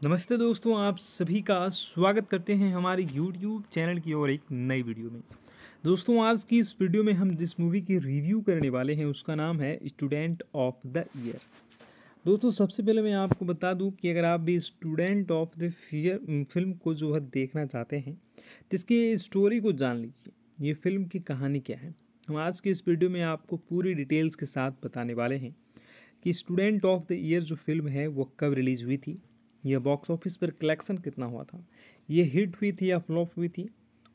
नमस्ते दोस्तों आप सभी का स्वागत करते हैं हमारे YouTube चैनल की ओर एक नई वीडियो में दोस्तों आज की इस वीडियो में हम जिस मूवी की रिव्यू करने वाले हैं उसका नाम है स्टूडेंट ऑफ द ईयर दोस्तों सबसे पहले मैं आपको बता दूं कि अगर आप भी student of the year film को जो है देखना चाहते हैं तो इसकी स्टोरी को जान लीजिए ये फिल्म की कहानी क्या है हम आज की इस वीडियो में आपको पूरी डिटेल्स के साथ बताने वाले हैं कि स्टूडेंट ऑफ द ईयर जो फिल्म है वो कब रिलीज़ हुई थी यह बॉक्स ऑफिस पर कलेक्शन कितना हुआ था ये हिट हुई थी या फ्लॉप हुई थी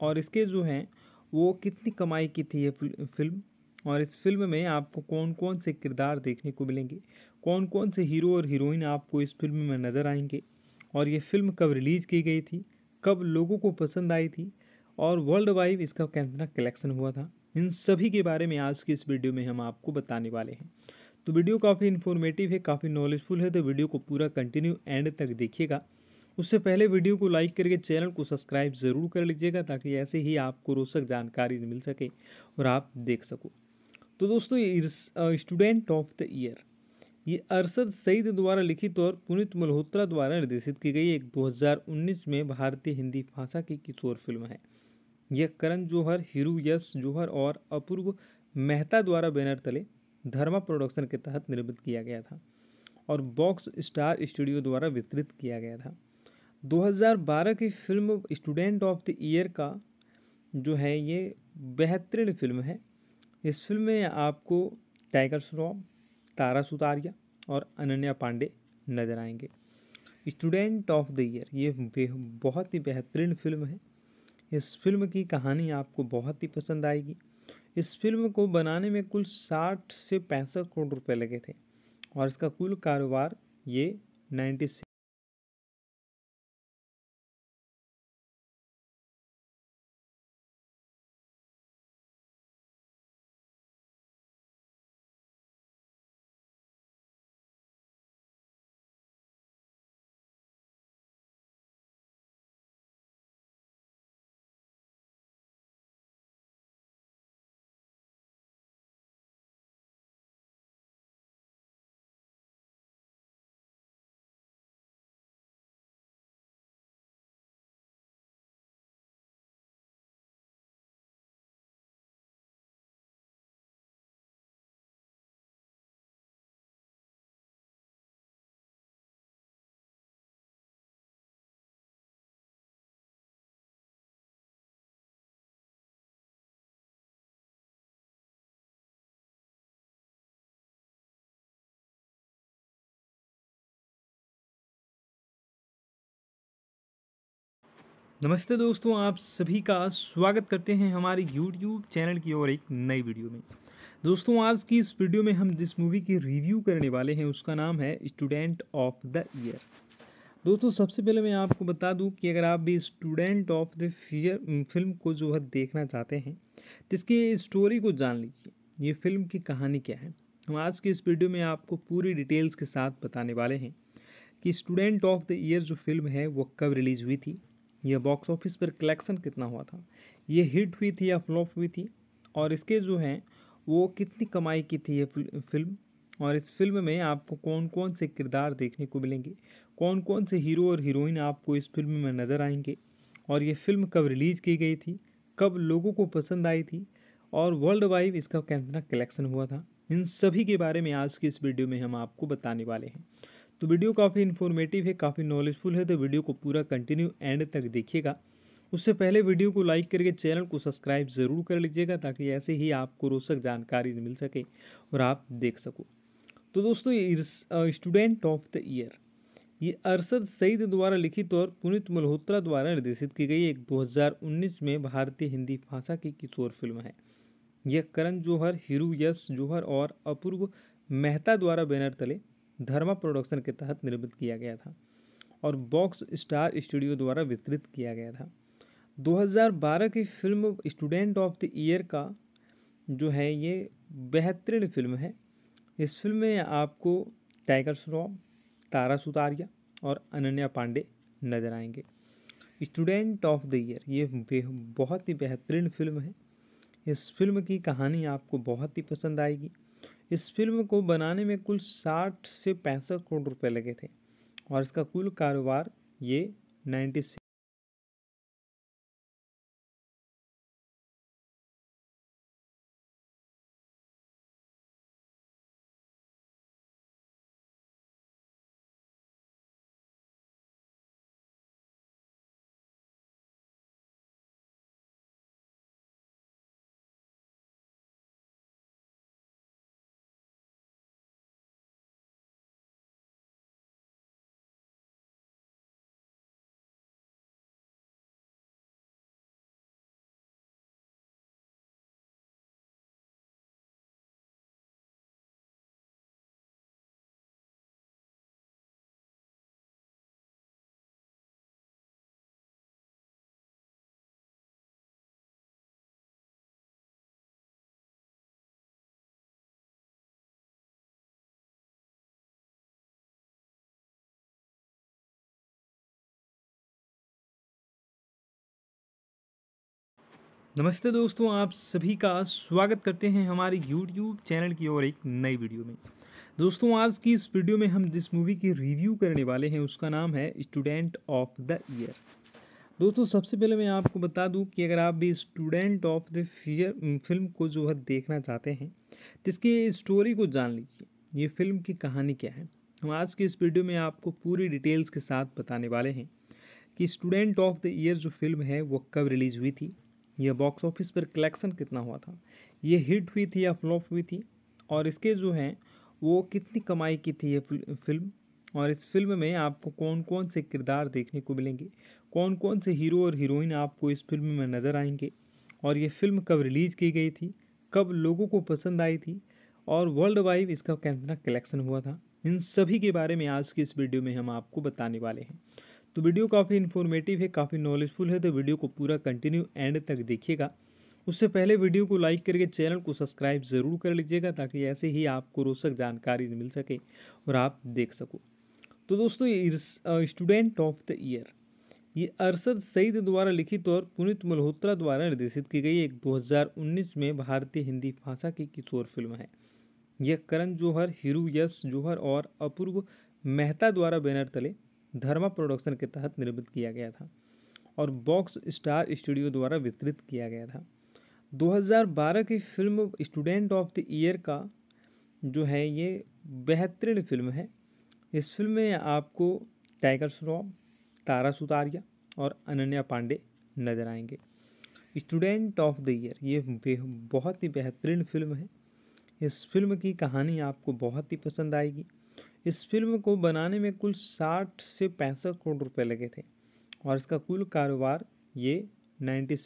और इसके जो हैं वो कितनी कमाई की थी ये फिल्म और इस फिल्म में आपको कौन कौन से किरदार देखने को मिलेंगे कौन कौन से हीरो और हीरोइन आपको इस फिल्म में नज़र आएंगे और ये फिल्म कब रिलीज़ की गई थी कब लोगों को पसंद आई थी और वर्ल्ड वाइड इसका कितना कलेक्शन हुआ था इन सभी के बारे में आज की इस वीडियो में हम आपको बताने वाले हैं तो वीडियो काफ़ी इन्फॉर्मेटिव है काफ़ी नॉलेजफुल है तो वीडियो को पूरा कंटिन्यू एंड तक देखिएगा उससे पहले वीडियो को लाइक करके चैनल को सब्सक्राइब ज़रूर कर लीजिएगा ताकि ऐसे ही आपको रोचक जानकारी मिल सके और आप देख सको तो दोस्तों स्टूडेंट ऑफ द ईयर ये अरसद सईद द्वारा लिखित और पुनित मल्होत्रा द्वारा निर्देशित की गई एक 2019 में भारतीय हिंदी भाषा की किशोर फिल्म है यह करण जौहर हिरू यश जौहर और अपूर्व मेहता द्वारा बैनर तले धर्मा प्रोडक्शन के तहत निर्मित किया गया था और बॉक्स स्टार स्टूडियो द्वारा वितरित किया गया था 2012 की film student of the year का जो है ये बेहतरीन फिल्म है इस फिल्म में आपको टाइगर श्रॉफ तारा सुतारिया और अनन्या पांडे नजर आएंगे स्टूडेंट ऑफ द ईयर ये बहुत ही बेहतरीन फिल्म है इस फिल्म की कहानी आपको बहुत ही पसंद आएगी इस फिल्म को बनाने में कुल साठ से पैंसठ करोड़ रुपए लगे थे और इसका कुल कारोबार ये नाइन्टी नमस्ते दोस्तों आप सभी का स्वागत करते हैं हमारे यूट्यूब चैनल की और एक नई वीडियो में दोस्तों आज की इस वीडियो में हम जिस मूवी की रिव्यू करने वाले हैं उसका नाम है स्टूडेंट ऑफ द ईयर दोस्तों सबसे पहले मैं आपको बता दूं कि अगर आप भी student of the year film को जो है देखना चाहते हैं तो इसकी स्टोरी को जान लीजिए ये फिल्म की कहानी क्या है हम आज की इस वीडियो में आपको पूरी डिटेल्स के साथ बताने वाले हैं कि स्टूडेंट ऑफ द ईयर जो फिल्म है वो कब रिलीज़ हुई थी यह बॉक्स ऑफिस पर कलेक्शन कितना हुआ था ये हिट हुई थी या फ्लॉप हुई थी और इसके जो हैं वो कितनी कमाई की थी ये फिल्म और इस फिल्म में आपको कौन कौन से किरदार देखने को मिलेंगे कौन कौन से हीरो और हीरोइन आपको इस फिल्म में नज़र आएंगे और ये फिल्म कब रिलीज़ की गई थी कब लोगों को पसंद आई थी और वर्ल्ड वाइड इसका कितना कलेक्शन हुआ था इन सभी के बारे में आज की इस वीडियो में हम आपको बताने वाले हैं तो वीडियो काफ़ी इन्फॉर्मेटिव है काफ़ी नॉलेजफुल है तो वीडियो को पूरा कंटिन्यू एंड तक देखिएगा उससे पहले वीडियो को लाइक करके चैनल को सब्सक्राइब ज़रूर कर लीजिएगा ताकि ऐसे ही आपको रोचक जानकारी मिल सके और आप देख सको तो दोस्तों स्टूडेंट ऑफ द ईयर ये अरसद सईद द्वारा लिखित और पुनित मल्होत्रा द्वारा निर्देशित की गई एक 2019 में भारतीय हिंदी भाषा की किशोर फिल्म है यह करण जौहर हिरू यश जौहर और अपूर्व मेहता द्वारा बैनर तले धर्मा प्रोडक्शन के तहत निर्मित किया गया था और बॉक्स स्टार स्टूडियो द्वारा वितरित किया गया था 2012 की film student of the year का जो है ये बेहतरीन फिल्म है इस फिल्म में आपको टाइगर श्रॉफ तारा सुतारिया और अनन्या पांडे नजर आएंगे स्टूडेंट ऑफ द ईयर ये बहुत ही बेहतरीन फिल्म है इस फिल्म की कहानी आपको बहुत ही पसंद आएगी इस फिल्म को बनाने में कुल साठ से पैंसठ करोड़ रुपए लगे थे और इसका कुल कारोबार ये नाइन्टी नमस्ते दोस्तों आप सभी का स्वागत करते हैं हमारे YouTube चैनल की ओर एक नई वीडियो में दोस्तों आज की इस वीडियो में हम जिस मूवी की रिव्यू करने वाले हैं उसका नाम है स्टूडेंट ऑफ द ईयर दोस्तों सबसे पहले मैं आपको बता दूं कि अगर आप भी student of the year film को जो है देखना चाहते हैं तो इसकी स्टोरी को जान लीजिए ये फिल्म की कहानी क्या है हम आज की इस वीडियो में आपको पूरी डिटेल्स के साथ बताने वाले हैं कि स्टूडेंट ऑफ द ईयर जो फिल्म है वो कब रिलीज़ हुई थी यह बॉक्स ऑफिस पर कलेक्शन कितना हुआ था ये हिट हुई थी या फ्लॉप हुई थी और इसके जो हैं वो कितनी कमाई की थी ये फिल्म और इस फिल्म में आपको कौन कौन से किरदार देखने को मिलेंगे कौन कौन से हीरो और हीरोइन आपको इस फिल्म में नज़र आएंगे और ये फिल्म कब रिलीज़ की गई थी कब लोगों को पसंद आई थी और वर्ल्ड वाइड इसका कितना कलेक्शन हुआ था इन सभी के बारे में आज की इस वीडियो में हम आपको बताने वाले हैं तो वीडियो काफ़ी इन्फॉर्मेटिव है काफ़ी नॉलेजफुल है तो वीडियो को पूरा कंटिन्यू एंड तक देखिएगा उससे पहले वीडियो को लाइक करके चैनल को सब्सक्राइब ज़रूर कर लीजिएगा ताकि ऐसे ही आपको रोचक जानकारी मिल सके और आप देख सको तो दोस्तों स्टूडेंट ऑफ द ईयर ये अरसद सईद द्वारा लिखित और पुनित मल्होत्रा द्वारा निर्देशित की गई एक 2019 में भारतीय हिंदी भाषा की किशोर फिल्म है यह करण जौहर हिरू यश जौहर और अपूर्व मेहता द्वारा बैनर तले धर्मा प्रोडक्शन के तहत निर्मित किया गया था और बॉक्स स्टार स्टूडियो द्वारा वितरित किया गया था 2012 की film student of the year का जो है ये बेहतरीन फिल्म है इस फिल्म में आपको टाइगर श्रॉफ तारा सुतारिया और अनन्या पांडे नजर आएंगे स्टूडेंट ऑफ द ईयर ये बहुत ही बेहतरीन फिल्म है इस फिल्म की कहानी आपको बहुत ही पसंद आएगी इस फिल्म को बनाने में कुल साठ से पैंसठ करोड़ रुपए लगे थे और इसका कुल कारोबार ये नाइन्टी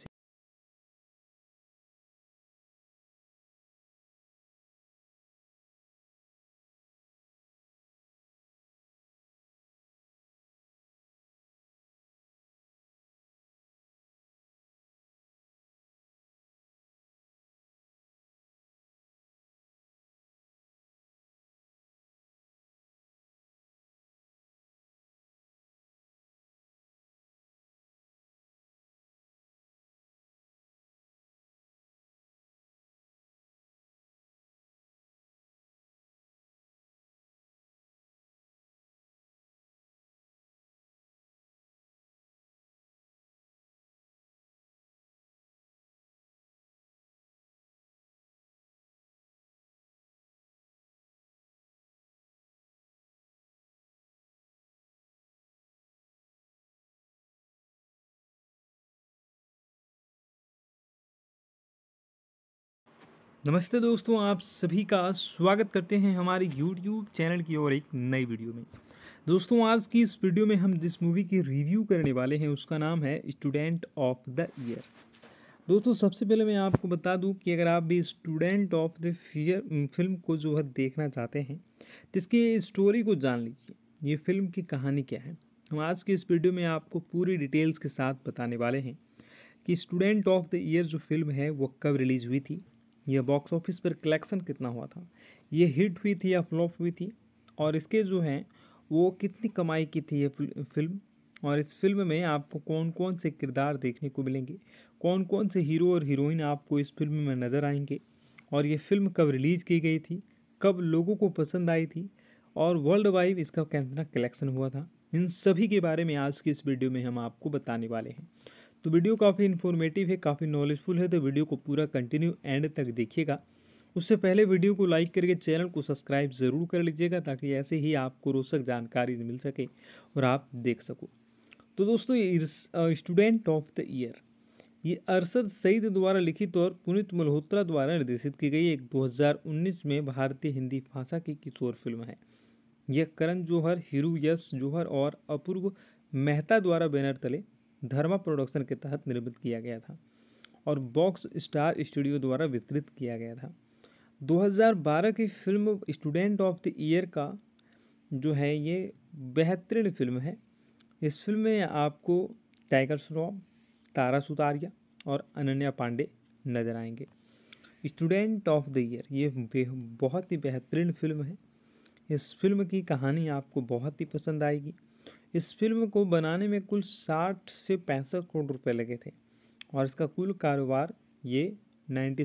नमस्ते दोस्तों आप सभी का स्वागत करते हैं हमारे YouTube चैनल की और एक नई वीडियो में दोस्तों आज की इस वीडियो में हम जिस मूवी की रिव्यू करने वाले हैं उसका नाम है स्टूडेंट ऑफ द ईयर दोस्तों सबसे पहले मैं आपको बता दूं कि अगर आप भी student of the year film को जो है देखना चाहते हैं तो इसकी स्टोरी को जान लीजिए ये फिल्म की कहानी क्या है हम आज की इस वीडियो में आपको पूरी डिटेल्स के साथ बताने वाले हैं कि स्टूडेंट ऑफ द ईयर जो फिल्म है वो कब रिलीज़ हुई थी यह बॉक्स ऑफिस पर कलेक्शन कितना हुआ था ये हिट हुई थी या फ्लॉप हुई थी और इसके जो हैं वो कितनी कमाई की थी ये फिल्म और इस फिल्म में आपको कौन कौन से किरदार देखने को मिलेंगे कौन कौन से हीरो और हीरोइन आपको इस फिल्म में नज़र आएंगे और ये फिल्म कब रिलीज़ की गई थी कब लोगों को पसंद आई थी और वर्ल्ड वाइड इसका कितना कलेक्शन हुआ था इन सभी के बारे में आज की इस वीडियो में हम आपको बताने वाले हैं तो वीडियो काफ़ी इन्फॉर्मेटिव है काफ़ी नॉलेजफुल है तो वीडियो को पूरा कंटिन्यू एंड तक देखिएगा उससे पहले वीडियो को लाइक करके चैनल को सब्सक्राइब ज़रूर कर लीजिएगा ताकि ऐसे ही आपको रोचक जानकारी मिल सके और आप देख सको तो दोस्तों स्टूडेंट ऑफ द ईयर ये अरसद सईद द्वारा लिखित और पुनित मल्होत्रा द्वारा निर्देशित की गई एक 2019 में भारतीय हिंदी भाषा की किशोर फिल्म है यह करण जौहर हिरू यश जौहर और अपूर्व मेहता द्वारा बैनर तले धर्मा प्रोडक्शन के तहत निर्मित किया गया था और बॉक्स स्टार स्टूडियो द्वारा वितरित किया गया था 2012 की film student of the year का जो है ये बेहतरीन फिल्म है इस फिल्म में आपको टाइगर श्रॉफ तारा सुतारिया और अनन्या पांडे नज़र आएंगे स्टूडेंट ऑफ द ईयर ये बहुत ही बेहतरीन फिल्म है इस फिल्म की कहानी आपको बहुत ही पसंद आएगी इस फिल्म को बनाने में कुल साठ से पैंसठ करोड़ रुपए लगे थे और इसका कुल कारोबार ये नाइन्टी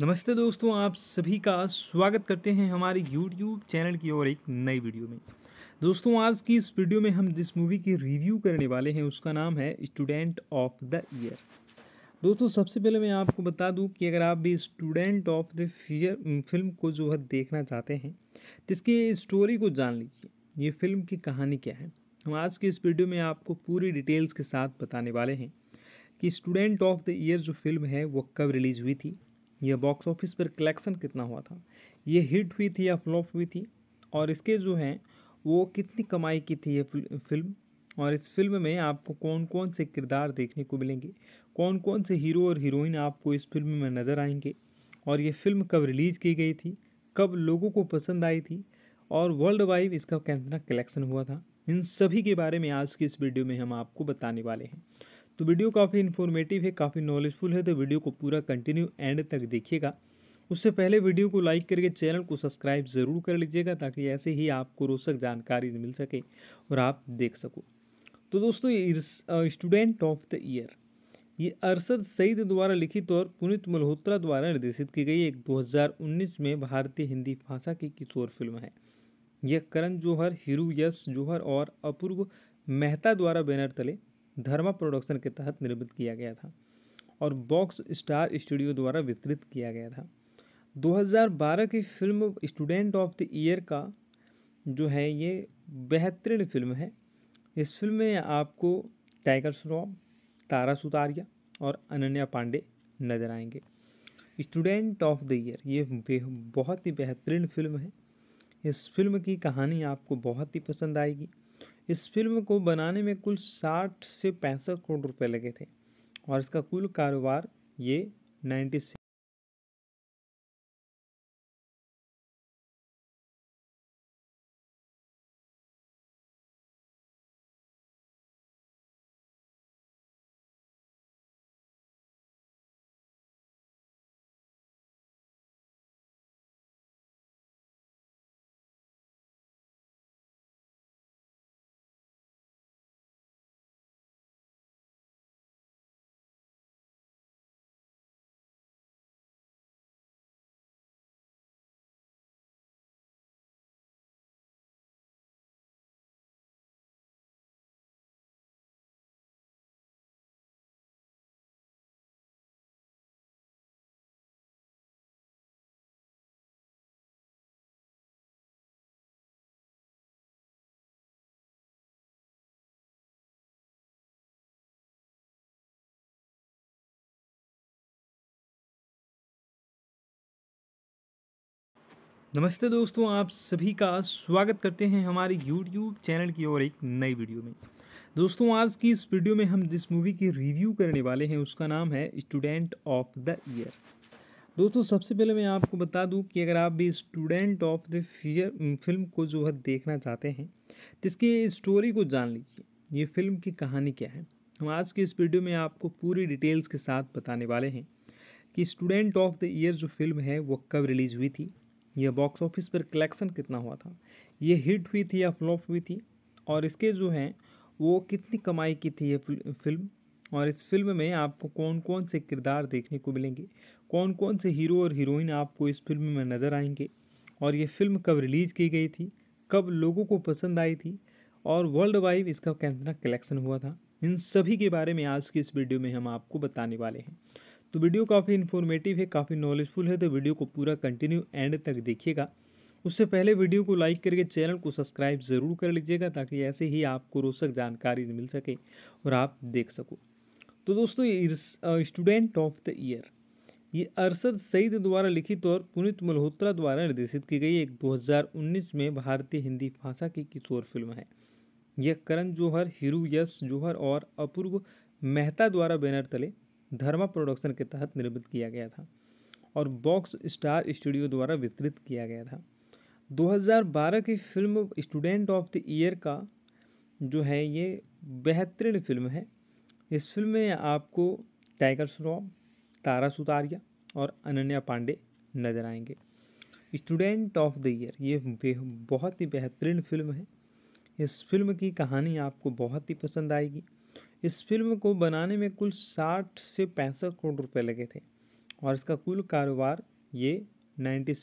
नमस्ते दोस्तों आप सभी का स्वागत करते हैं हमारे YouTube चैनल की और एक नई वीडियो में दोस्तों आज की इस वीडियो में हम जिस मूवी की रिव्यू करने वाले हैं उसका नाम है स्टूडेंट ऑफ द ईयर दोस्तों सबसे पहले मैं आपको बता दूं कि अगर आप भी student of the year film को जो है देखना चाहते हैं तो इसकी स्टोरी को जान लीजिए ये फिल्म की कहानी क्या है हम आज की इस वीडियो में आपको पूरी डिटेल्स के साथ बताने वाले हैं कि स्टूडेंट ऑफ द ईयर जो फिल्म है वो कब रिलीज़ हुई थी यह बॉक्स ऑफिस पर कलेक्शन कितना हुआ था ये हिट हुई थी या फ्लॉप हुई थी और इसके जो हैं वो कितनी कमाई की थी ये फिल्म और इस फिल्म में आपको कौन कौन से किरदार देखने को मिलेंगे कौन कौन से हीरो और हीरोइन आपको इस फिल्म में नज़र आएंगे और ये फिल्म कब रिलीज़ की गई थी कब लोगों को पसंद आई थी और वर्ल्ड वाइड इसका कितना कलेक्शन हुआ था इन सभी के बारे में आज की इस वीडियो में हम आपको बताने वाले हैं तो वीडियो काफ़ी इन्फॉर्मेटिव है काफ़ी नॉलेजफुल है तो वीडियो को पूरा कंटिन्यू एंड तक देखिएगा उससे पहले वीडियो को लाइक करके चैनल को सब्सक्राइब ज़रूर कर लीजिएगा ताकि ऐसे ही आपको रोचक जानकारी मिल सके और आप देख सको तो दोस्तों स्टूडेंट ऑफ द ईयर ये अरसद सईद द्वारा लिखित और पुनित मल्होत्रा द्वारा निर्देशित की गई एक 2019 में भारतीय हिंदी भाषा की किशोर फिल्म है यह करण जौहर हीरू यश जौहर और अपूर्व मेहता द्वारा बैनर तले धर्मा प्रोडक्शन के तहत निर्मित किया गया था और बॉक्स स्टार स्टूडियो द्वारा वितरित किया गया था 2012 की film student of the year का जो है ये बेहतरीन फिल्म है इस फिल्म में आपको टाइगर श्रॉफ तारा सुतारिया और अनन्या पांडे नजर आएंगे स्टूडेंट ऑफ द ईयर ये बहुत ही बेहतरीन फिल्म है इस फिल्म की कहानी आपको बहुत ही पसंद आएगी इस फिल्म को बनाने में कुल साठ से पैंसठ करोड़ रुपए लगे थे और इसका कुल कारोबार ये नाइन्टी नमस्ते दोस्तों आप सभी का स्वागत करते हैं हमारे YouTube चैनल की और एक नई वीडियो में दोस्तों आज की इस वीडियो में हम जिस मूवी की रिव्यू करने वाले हैं उसका नाम है स्टूडेंट ऑफ द ईयर दोस्तों सबसे पहले मैं आपको बता दूं कि अगर आप भी student of the year film को जो है देखना चाहते हैं तो इसकी स्टोरी को जान लीजिए ये फिल्म की कहानी क्या है हम आज की इस वीडियो में आपको पूरी डिटेल्स के साथ बताने वाले हैं कि स्टूडेंट ऑफ द ईयर जो फिल्म है वो कब रिलीज़ हुई थी यह बॉक्स ऑफिस पर कलेक्शन कितना हुआ था ये हिट हुई थी या फ्लॉप हुई थी और इसके जो हैं वो कितनी कमाई की थी ये फिल्म और इस फिल्म में आपको कौन कौन से किरदार देखने को मिलेंगे कौन कौन से हीरो और हीरोइन आपको इस फिल्म में नज़र आएंगे और ये फिल्म कब रिलीज़ की गई थी कब लोगों को पसंद आई थी और वर्ल्ड वाइड इसका कितना कलेक्शन हुआ था इन सभी के बारे में आज की इस वीडियो में हम आपको बताने वाले हैं तो वीडियो काफ़ी इन्फॉर्मेटिव है काफ़ी नॉलेजफुल है तो वीडियो को पूरा कंटिन्यू एंड तक देखिएगा उससे पहले वीडियो को लाइक करके चैनल को सब्सक्राइब ज़रूर कर लीजिएगा ताकि ऐसे ही आपको रोचक जानकारी मिल सके और आप देख सको तो दोस्तों स्टूडेंट ऑफ द ईयर ये अरसद सईद द्वारा लिखित और पुनित मल्होत्रा द्वारा निर्देशित की गई एक 2019 में भारतीय हिंदी भाषा की किशोर फिल्म है यह करण जौहर हिरू यश जौहर और अपूर्व मेहता द्वारा बैनर तले धर्मा प्रोडक्शन के तहत निर्मित किया गया था और बॉक्स स्टार स्टूडियो द्वारा वितरित किया गया था 2012 की film student of the year का जो है ये बेहतरीन फिल्म है इस फिल्म में आपको टाइगर श्रॉफ तारा सुतारिया और अनन्या पांडे नजर आएंगे स्टूडेंट ऑफ द ईयर ये बहुत ही बेहतरीन फिल्म है इस फिल्म की कहानी आपको बहुत ही पसंद आएगी इस फिल्म को बनाने में कुल साठ से पैंसठ करोड़ रुपए लगे थे और इसका कुल कारोबार ये नाइन्टी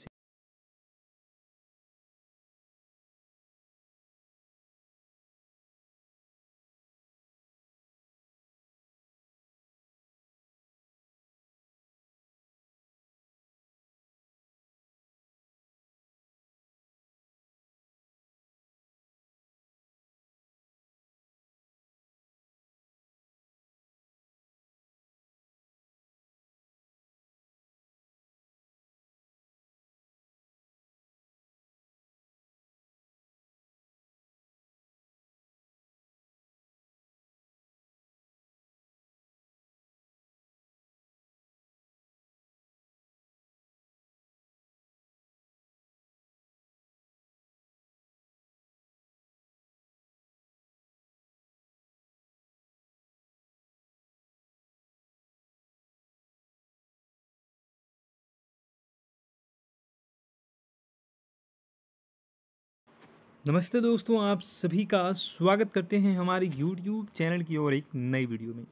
नमस्ते दोस्तों आप सभी का स्वागत करते हैं हमारे YouTube चैनल की और एक नई वीडियो में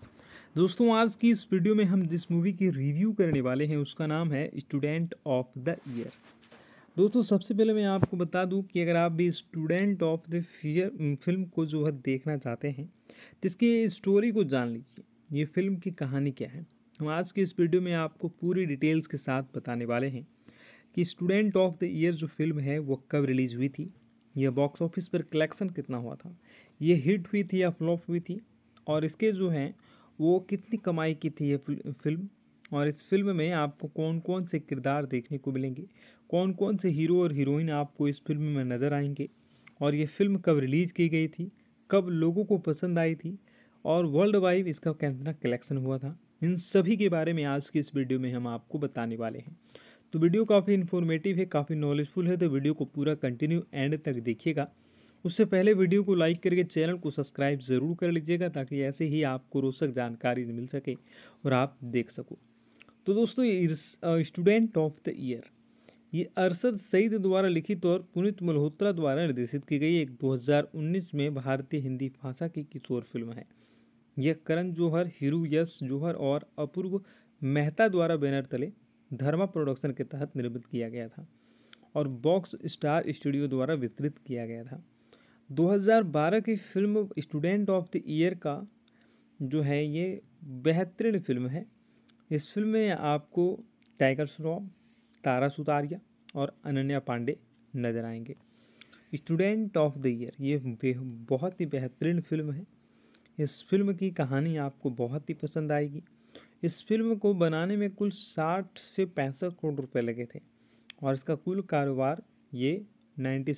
दोस्तों आज की इस वीडियो में हम जिस मूवी की रिव्यू करने वाले हैं उसका नाम है स्टूडेंट ऑफ द ईयर दोस्तों सबसे पहले मैं आपको बता दूं कि अगर आप भी student of the year film को जो है देखना चाहते हैं तो इसकी स्टोरी को जान लीजिए ये फिल्म की कहानी क्या है हम आज की इस वीडियो में आपको पूरी डिटेल्स के साथ बताने वाले हैं कि स्टूडेंट ऑफ द ईयर जो फिल्म है वो कब रिलीज़ हुई थी यह बॉक्स ऑफिस पर कलेक्शन कितना हुआ था ये हिट हुई थी या फ्लॉप हुई थी और इसके जो हैं वो कितनी कमाई की थी ये फिल्म और इस फिल्म में आपको कौन कौन से किरदार देखने को मिलेंगे कौन कौन से हीरो और हीरोइन आपको इस फिल्म में नज़र आएंगे और ये फिल्म कब रिलीज़ की गई थी कब लोगों को पसंद आई थी और वर्ल्ड वाइड इसका कितना कलेक्शन हुआ था इन सभी के बारे में आज की इस वीडियो में हम आपको बताने वाले हैं तो वीडियो काफ़ी इन्फॉर्मेटिव है काफ़ी नॉलेजफुल है तो वीडियो को पूरा कंटिन्यू एंड तक देखिएगा उससे पहले वीडियो को लाइक करके चैनल को सब्सक्राइब ज़रूर कर लीजिएगा ताकि ऐसे ही आपको रोचक जानकारी मिल सके और आप देख सको तो दोस्तों स्टूडेंट ऑफ द ईयर ये अरसद सईद द्वारा लिखित और पुनित मल्होत्रा द्वारा निर्देशित की गई एक 2019 में भारतीय हिंदी भाषा की किशोर फिल्म है यह करण जौहर हीरू यश जौहर और अपूर्व मेहता द्वारा बैनर तले धर्मा प्रोडक्शन के तहत निर्मित किया गया था और बॉक्स स्टार स्टूडियो द्वारा वितरित किया गया था 2012 की film student of the year का जो है ये बेहतरीन फिल्म है इस फिल्म में आपको टाइगर श्रॉफ तारा सुतारिया और अनन्या पांडे नज़र आएंगे स्टूडेंट ऑफ द ईयर ये बहुत ही बेहतरीन फिल्म है इस फिल्म की कहानी आपको बहुत ही पसंद आएगी इस फिल्म को बनाने में कुल साठ से पैंसठ करोड़ रुपए लगे थे और इसका कुल कारोबार ये नाइन्टी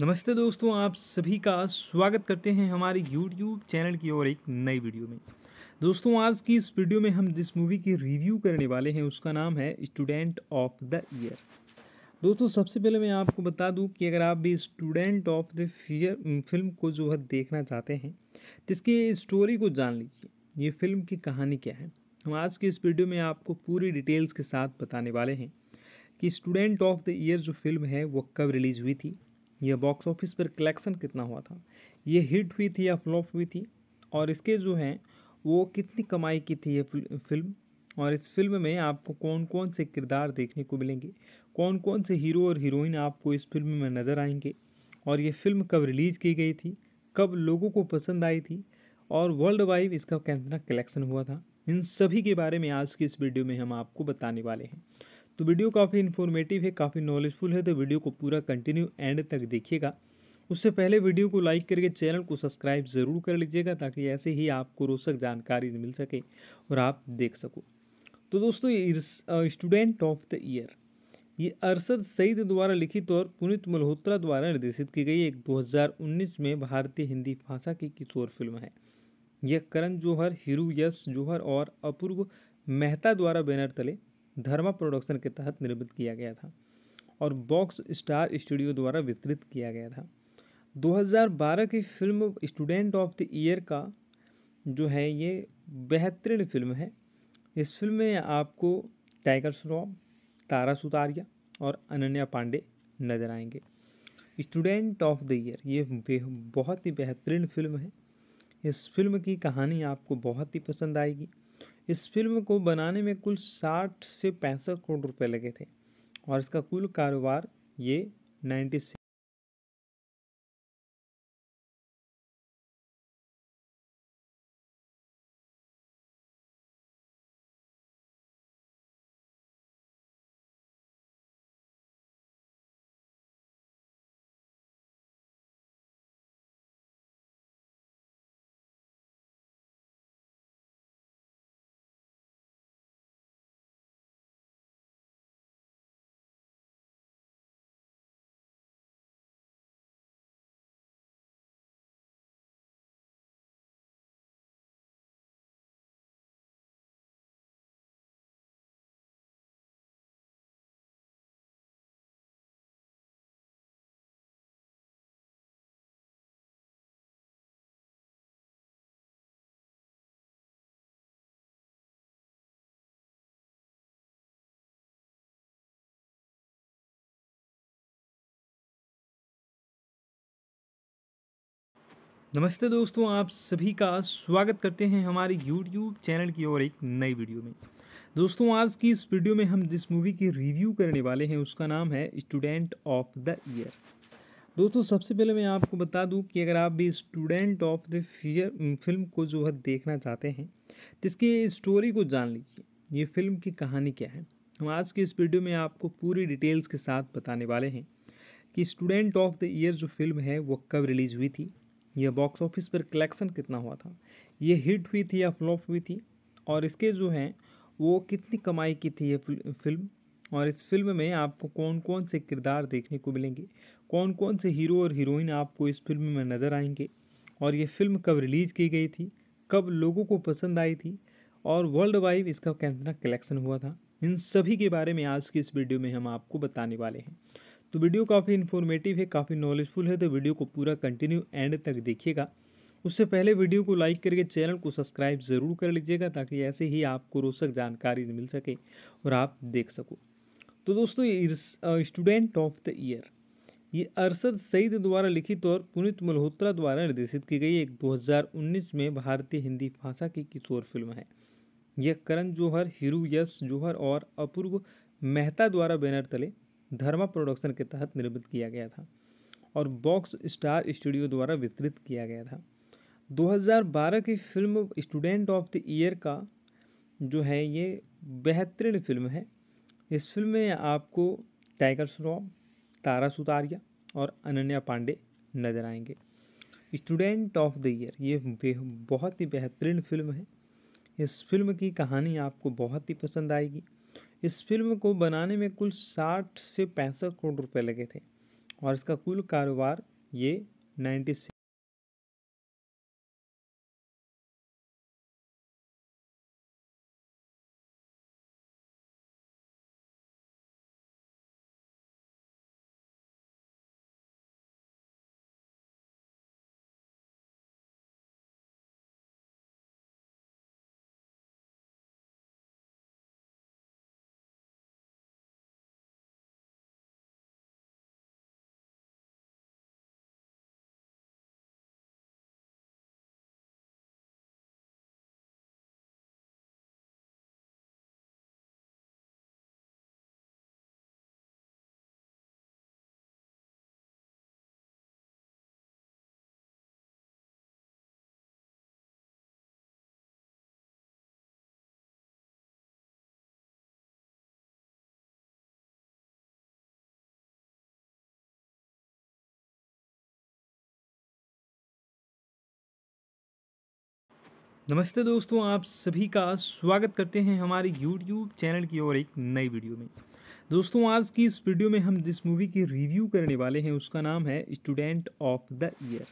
नमस्ते दोस्तों आप सभी का स्वागत करते हैं हमारे YouTube चैनल की ओर एक नई वीडियो में दोस्तों आज की इस वीडियो में हम जिस मूवी की रिव्यू करने वाले हैं उसका नाम है स्टूडेंट ऑफ द ईयर दोस्तों सबसे पहले मैं आपको बता दूं कि अगर आप भी student of the year film को जो है देखना चाहते हैं तो इसकी स्टोरी को जान लीजिए ये फिल्म की कहानी क्या है हम आज की इस वीडियो में आपको पूरी डिटेल्स के साथ बताने वाले हैं कि स्टूडेंट ऑफ द ईयर जो फिल्म है वो कब रिलीज़ हुई थी यह बॉक्स ऑफिस पर कलेक्शन कितना हुआ था ये हिट हुई थी या फ्लॉप हुई थी और इसके जो हैं वो कितनी कमाई की थी ये फिल्म और इस फिल्म में आपको कौन कौन से किरदार देखने को मिलेंगे कौन कौन से हीरो और हीरोइन आपको इस फिल्म में नज़र आएंगे और ये फिल्म कब रिलीज़ की गई थी कब लोगों को पसंद आई थी और वर्ल्ड वाइड इसका कितना कलेक्शन हुआ था इन सभी के बारे में आज की इस वीडियो में हम आपको बताने वाले हैं तो वीडियो काफ़ी इन्फॉर्मेटिव है काफ़ी नॉलेजफुल है तो वीडियो को पूरा कंटिन्यू एंड तक देखिएगा उससे पहले वीडियो को लाइक करके चैनल को सब्सक्राइब ज़रूर कर लीजिएगा ताकि ऐसे ही आपको रोचक जानकारी मिल सके और आप देख सको तो दोस्तों स्टूडेंट ऑफ द ईयर ये अरसद सईद द्वारा लिखित और पुनित मल्होत्रा द्वारा निर्देशित की गई एक 2019 में भारतीय हिंदी भाषा की किशोर फिल्म है यह करण जौहर हीरू यश जौहर और अपूर्व मेहता द्वारा बैनर तले धर्मा प्रोडक्शन के तहत निर्मित किया गया था और बॉक्स स्टार स्टूडियो द्वारा वितरित किया गया था 2012 की film student of the year का जो है ये बेहतरीन फिल्म है इस फिल्म में आपको टाइगर श्रॉफ तारा सुतारिया और अनन्या पांडे नजर आएंगे स्टूडेंट ऑफ द ईयर ये बहुत ही बेहतरीन फिल्म है इस फिल्म की कहानी आपको बहुत ही पसंद आएगी इस फिल्म को बनाने में कुल साठ से पैंसठ करोड़ रुपए लगे थे और इसका कुल कारोबार ये नाइन्टी नमस्ते दोस्तों आप सभी का स्वागत करते हैं हमारे YouTube चैनल की और एक नई वीडियो में दोस्तों आज की इस वीडियो में हम जिस मूवी की रिव्यू करने वाले हैं उसका नाम है स्टूडेंट ऑफ द ईयर दोस्तों सबसे पहले मैं आपको बता दूं कि अगर आप भी student of the year film को जो है देखना चाहते हैं तो इसकी स्टोरी को जान लीजिए ये फिल्म की कहानी क्या है हम आज की इस वीडियो में आपको पूरी डिटेल्स के साथ बताने वाले हैं कि स्टूडेंट ऑफ द ईयर जो फिल्म है वो कब रिलीज़ हुई थी यह बॉक्स ऑफिस पर कलेक्शन कितना हुआ था ये हिट हुई थी या फ्लॉप हुई थी और इसके जो हैं वो कितनी कमाई की थी ये फिल्म और इस फिल्म में आपको कौन कौन से किरदार देखने को मिलेंगे कौन कौन से हीरो और हीरोइन आपको इस फिल्म में नज़र आएंगे और ये फिल्म कब रिलीज़ की गई थी कब लोगों को पसंद आई थी और वर्ल्ड वाइड इसका कितना कलेक्शन हुआ था इन सभी के बारे में आज की इस वीडियो में हम आपको बताने वाले हैं तो वीडियो काफ़ी इन्फॉर्मेटिव है काफ़ी नॉलेजफुल है तो वीडियो को पूरा कंटिन्यू एंड तक देखिएगा उससे पहले वीडियो को लाइक करके चैनल को सब्सक्राइब ज़रूर कर लीजिएगा ताकि ऐसे ही आपको रोचक जानकारी मिल सके और आप देख सको तो दोस्तों स्टूडेंट ऑफ द ईयर ये अरसद सईद द्वारा लिखित और पुनित मल्होत्रा द्वारा निर्देशित की गई एक 2019 में भारतीय हिंदी भाषा की किशोर फिल्म है यह करण जौहर हीरू यश जौहर और अपूर्व मेहता द्वारा बैनर तले धर्मा प्रोडक्शन के तहत निर्मित किया गया था और बॉक्स स्टार स्टूडियो द्वारा वितरित किया गया था 2012 की film student of the year का जो है ये बेहतरीन फिल्म है इस फिल्म में आपको टाइगर श्रॉफ तारा सुतारिया और अनन्या पांडे नजर आएंगे स्टूडेंट ऑफ द ईयर ये बहुत ही बेहतरीन फिल्म है इस फिल्म की कहानी आपको बहुत ही पसंद आएगी इस फिल्म को बनाने में कुल साठ से पैंसठ करोड़ रुपए लगे थे और इसका कुल कारोबार ये नाइन्टी नमस्ते दोस्तों आप सभी का स्वागत करते हैं हमारे YouTube चैनल की ओर एक नई वीडियो में दोस्तों आज की इस वीडियो में हम जिस मूवी की रिव्यू करने वाले हैं उसका नाम है स्टूडेंट ऑफ द ईयर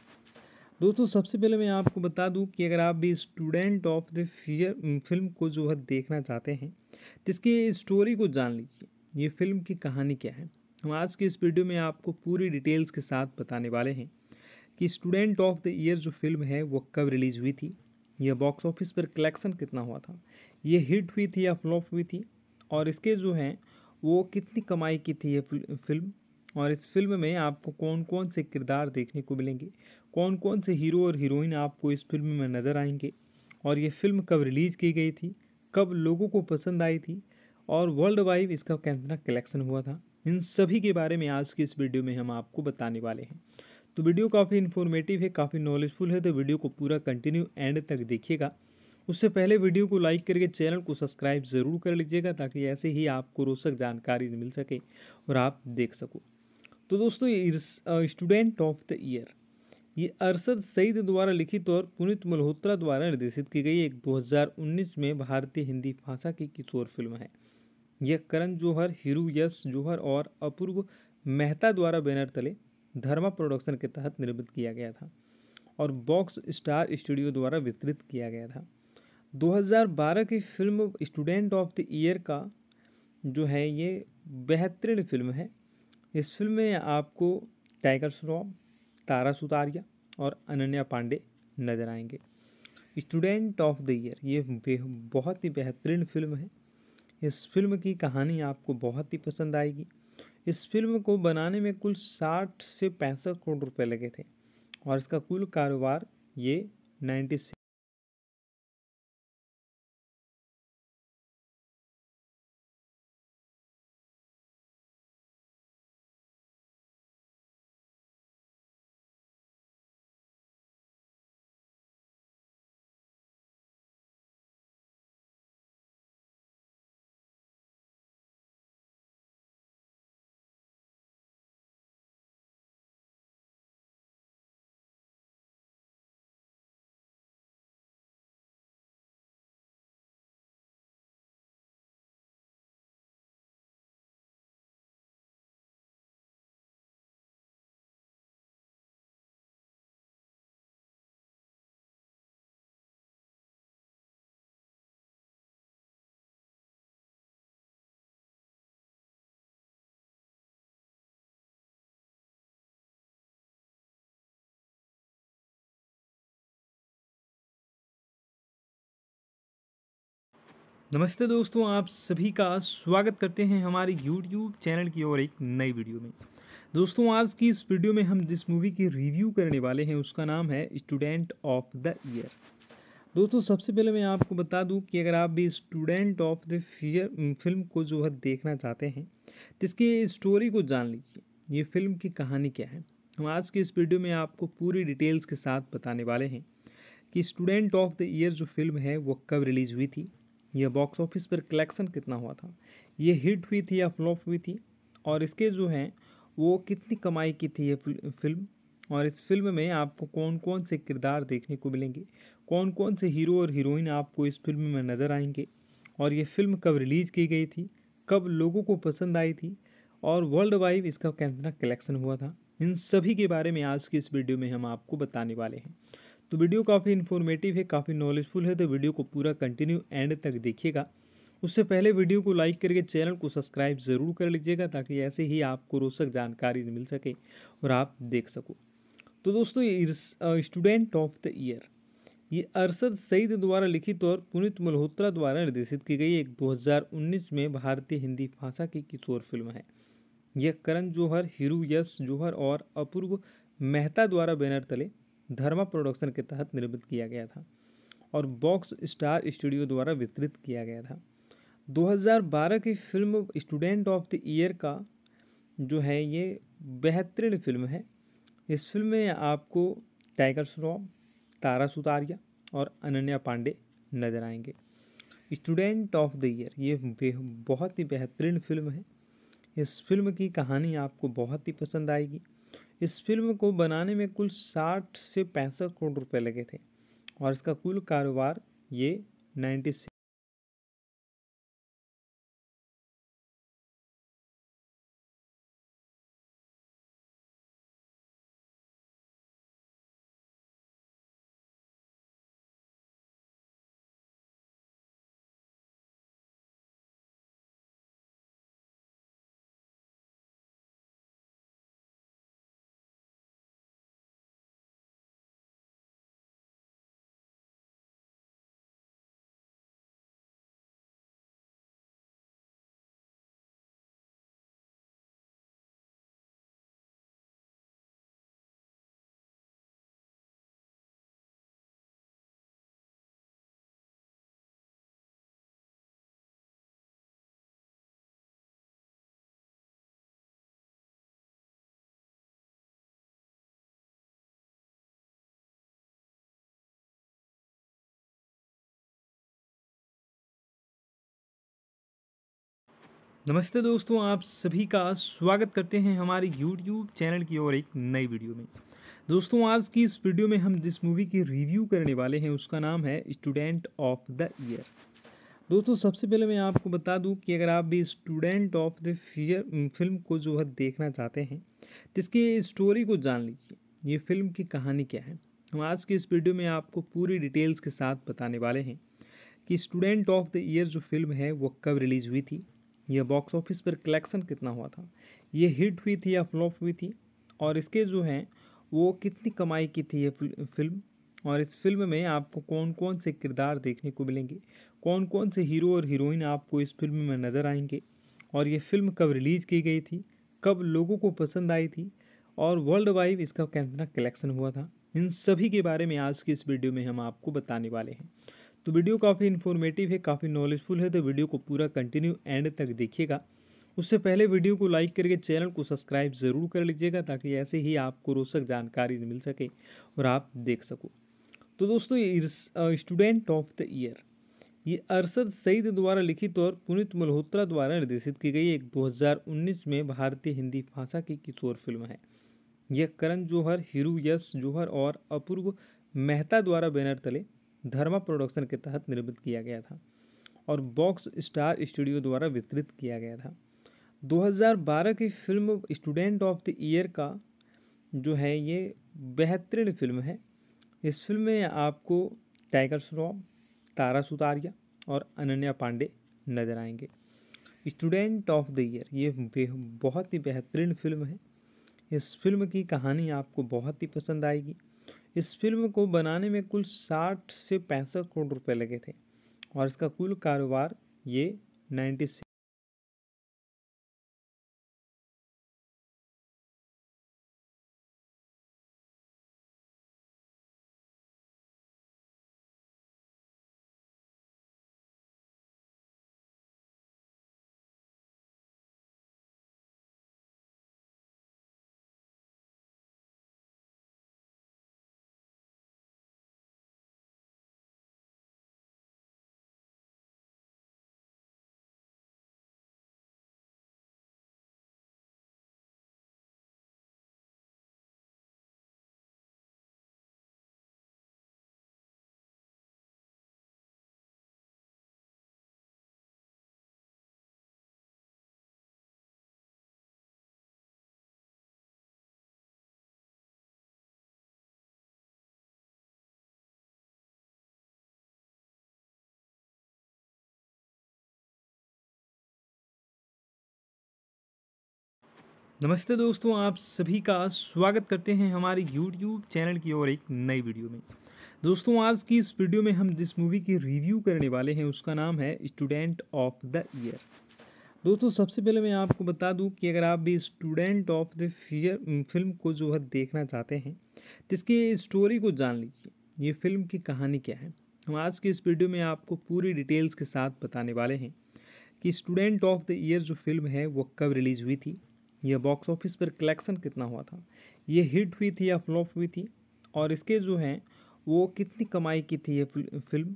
दोस्तों सबसे पहले मैं आपको बता दूं कि अगर आप भी student of the year film को जो है देखना चाहते हैं तो इसकी स्टोरी को जान लीजिए ये फिल्म की कहानी क्या है हम आज की इस वीडियो में आपको पूरी डिटेल्स के साथ बताने वाले हैं कि स्टूडेंट ऑफ द ईयर जो फिल्म है वो कब रिलीज़ हुई थी ये बॉक्स ऑफिस पर कलेक्शन कितना हुआ था ये हिट हुई थी या फ्लॉप हुई थी और इसके जो हैं वो कितनी कमाई की थी ये फिल्म और इस फिल्म में आपको कौन कौन से किरदार देखने को मिलेंगे कौन कौन से हीरो और हीरोइन आपको इस फिल्म में नज़र आएंगे और ये फिल्म कब रिलीज़ की गई थी कब लोगों को पसंद आई थी और वर्ल्ड वाइड इसका कितना कलेक्शन हुआ था इन सभी के बारे में आज की इस वीडियो में हम आपको बताने वाले हैं तो वीडियो काफ़ी इन्फॉर्मेटिव है काफ़ी नॉलेजफुल है तो वीडियो को पूरा कंटिन्यू एंड तक देखिएगा उससे पहले वीडियो को लाइक करके चैनल को सब्सक्राइब ज़रूर कर लीजिएगा ताकि ऐसे ही आपको रोचक जानकारी मिल सके और आप देख सको तो दोस्तों स्टूडेंट ऑफ द ईयर ये अरसद सईद द्वारा लिखित और पुनित मल्होत्रा द्वारा निर्देशित की गई एक 2019 में भारतीय हिंदी भाषा की किशोर फिल्म है यह करण जौहर हीरू यश जौहर और अपूर्व मेहता द्वारा बैनर तले धर्मा प्रोडक्शन के तहत निर्मित किया गया था और बॉक्स स्टार स्टूडियो द्वारा वितरित किया गया था 2012 की film student of the year का जो है ये बेहतरीन फिल्म है इस फिल्म में आपको टाइगर श्रॉफ तारा सुतारिया और अनन्या पांडे नजर आएंगे स्टूडेंट ऑफ द ईयर ये बहुत ही बेहतरीन फिल्म है इस फिल्म की कहानी आपको बहुत ही पसंद आएगी इस फिल्म को बनाने में कुल साठ से पैंसठ करोड़ रुपए लगे थे और इसका कुल कारोबार ये नाइन्टी नमस्ते दोस्तों आप सभी का स्वागत करते हैं हमारे YouTube चैनल की ओर एक नई वीडियो में दोस्तों आज की इस वीडियो में हम जिस मूवी की रिव्यू करने वाले हैं उसका नाम है स्टूडेंट ऑफ द ईयर दोस्तों सबसे पहले मैं आपको बता दूं कि अगर आप भी student of the year film को जो है देखना चाहते हैं तो इसकी स्टोरी को जान लीजिए ये फिल्म की कहानी क्या है हम आज की इस वीडियो में आपको पूरी डिटेल्स के साथ बताने वाले हैं कि स्टूडेंट ऑफ द ईयर जो फिल्म है वो कब रिलीज़ हुई थी यह बॉक्स ऑफिस पर कलेक्शन कितना हुआ था ये हिट हुई थी या फ्लॉप हुई थी और इसके जो हैं वो कितनी कमाई की थी ये फिल्म और इस फिल्म में आपको कौन कौन से किरदार देखने को मिलेंगे कौन कौन से हीरो और हीरोइन आपको इस फिल्म में नज़र आएंगे और ये फिल्म कब रिलीज़ की गई थी कब लोगों को पसंद आई थी और वर्ल्ड वाइड इसका कितना कलेक्शन हुआ था इन सभी के बारे में आज की इस वीडियो में हम आपको बताने वाले हैं तो वीडियो काफ़ी इन्फॉर्मेटिव है काफ़ी नॉलेजफुल है तो वीडियो को पूरा कंटिन्यू एंड तक देखिएगा उससे पहले वीडियो को लाइक करके चैनल को सब्सक्राइब ज़रूर कर लीजिएगा ताकि ऐसे ही आपको रोचक जानकारी मिल सके और आप देख सको तो दोस्तों स्टूडेंट ऑफ द ईयर ये अरसद सईद द्वारा लिखित और पुनित मल्होत्रा द्वारा निर्देशित की गई एक 2019 में भारतीय हिंदी भाषा की किशोर फिल्म है यह करण जौहर हिरू यश जौहर और अपूर्व मेहता द्वारा बैनर तले धर्मा प्रोडक्शन के तहत निर्मित किया गया था और बॉक्स स्टार स्टूडियो द्वारा वितरित किया गया था 2012 की film student of the year का जो है ये बेहतरीन फिल्म है इस फिल्म में आपको टाइगर श्रॉफ तारा सुतारिया और अनन्या पांडे नजर आएंगे स्टूडेंट ऑफ द ईयर ये बहुत ही बेहतरीन फिल्म है इस फिल्म की कहानी आपको बहुत ही पसंद आएगी इस फिल्म को बनाने में कुल साठ से पैंसठ करोड़ रुपए लगे थे और इसका कुल कारोबार ये नाइन्टी नमस्ते दोस्तों आप सभी का स्वागत करते हैं हमारे YouTube चैनल की और एक नई वीडियो में दोस्तों आज की इस वीडियो में हम जिस मूवी की रिव्यू करने वाले हैं उसका नाम है स्टूडेंट ऑफ द ईयर दोस्तों सबसे पहले मैं आपको बता दूं कि अगर आप भी student of the year film को जो है देखना चाहते हैं तो इसकी स्टोरी को जान लीजिए ये फिल्म की कहानी क्या है हम आज की इस वीडियो में आपको पूरी डिटेल्स के साथ बताने वाले हैं कि स्टूडेंट ऑफ द ईयर जो फिल्म है वो कब रिलीज़ हुई थी ये बॉक्स ऑफिस पर कलेक्शन कितना हुआ था ये हिट हुई थी या फ्लॉप हुई थी और इसके जो हैं वो कितनी कमाई की थी ये फिल्म और इस फिल्म में आपको कौन कौन से किरदार देखने को मिलेंगे कौन कौन से हीरो और हीरोइन आपको इस फिल्म में नज़र आएंगे और ये फिल्म कब रिलीज़ की गई थी कब लोगों को पसंद आई थी और वर्ल्ड वाइड इसका कितना कलेक्शन हुआ था इन सभी के बारे में आज की इस वीडियो में हम आपको बताने वाले हैं तो वीडियो काफ़ी इन्फॉर्मेटिव है काफ़ी नॉलेजफुल है तो वीडियो को पूरा कंटिन्यू एंड तक देखिएगा उससे पहले वीडियो को लाइक करके चैनल को सब्सक्राइब ज़रूर कर लीजिएगा ताकि ऐसे ही आपको रोचक जानकारी मिल सके और आप देख सको तो दोस्तों स्टूडेंट ऑफ द ईयर ये अरसद सईद द्वारा लिखित और पुनित मल्होत्रा द्वारा निर्देशित की गई एक 2019 में भारतीय हिंदी भाषा की किशोर फिल्म है यह करण जौहर हिरू यश जौहर और अपूर्व मेहता द्वारा बैनर तले धर्मा प्रोडक्शन के तहत निर्मित किया गया था और बॉक्स स्टार स्टूडियो द्वारा वितरित किया गया था 2012 की film student of the year का जो है ये बेहतरीन फिल्म है इस फिल्म में आपको टाइगर श्रॉफ तारा सुतारिया और अनन्या पांडे नजर आएंगे स्टूडेंट ऑफ द ईयर ये बहुत ही बेहतरीन फिल्म है इस फिल्म की कहानी आपको बहुत ही पसंद आएगी इस फिल्म को बनाने में कुल साठ से पैंसठ करोड़ रुपए लगे थे और इसका कुल कारोबार ये 96 नमस्ते दोस्तों आप सभी का स्वागत करते हैं हमारे यूट्यूब चैनल की और एक नई वीडियो में दोस्तों आज की इस वीडियो में हम जिस मूवी की रिव्यू करने वाले हैं उसका नाम है स्टूडेंट ऑफ द ईयर दोस्तों सबसे पहले मैं आपको बता दूं कि अगर आप भी student of the year film को जो है देखना चाहते हैं तो इसकी स्टोरी को जान लीजिए ये फिल्म की कहानी क्या है हम आज की इस वीडियो में आपको पूरी डिटेल्स के साथ बताने वाले हैं कि स्टूडेंट ऑफ द ईयर जो फिल्म है वो कब रिलीज़ हुई थी यह बॉक्स ऑफिस पर कलेक्शन कितना हुआ था ये हिट हुई थी या फ्लॉप हुई थी और इसके जो हैं वो कितनी कमाई की थी ये फिल्म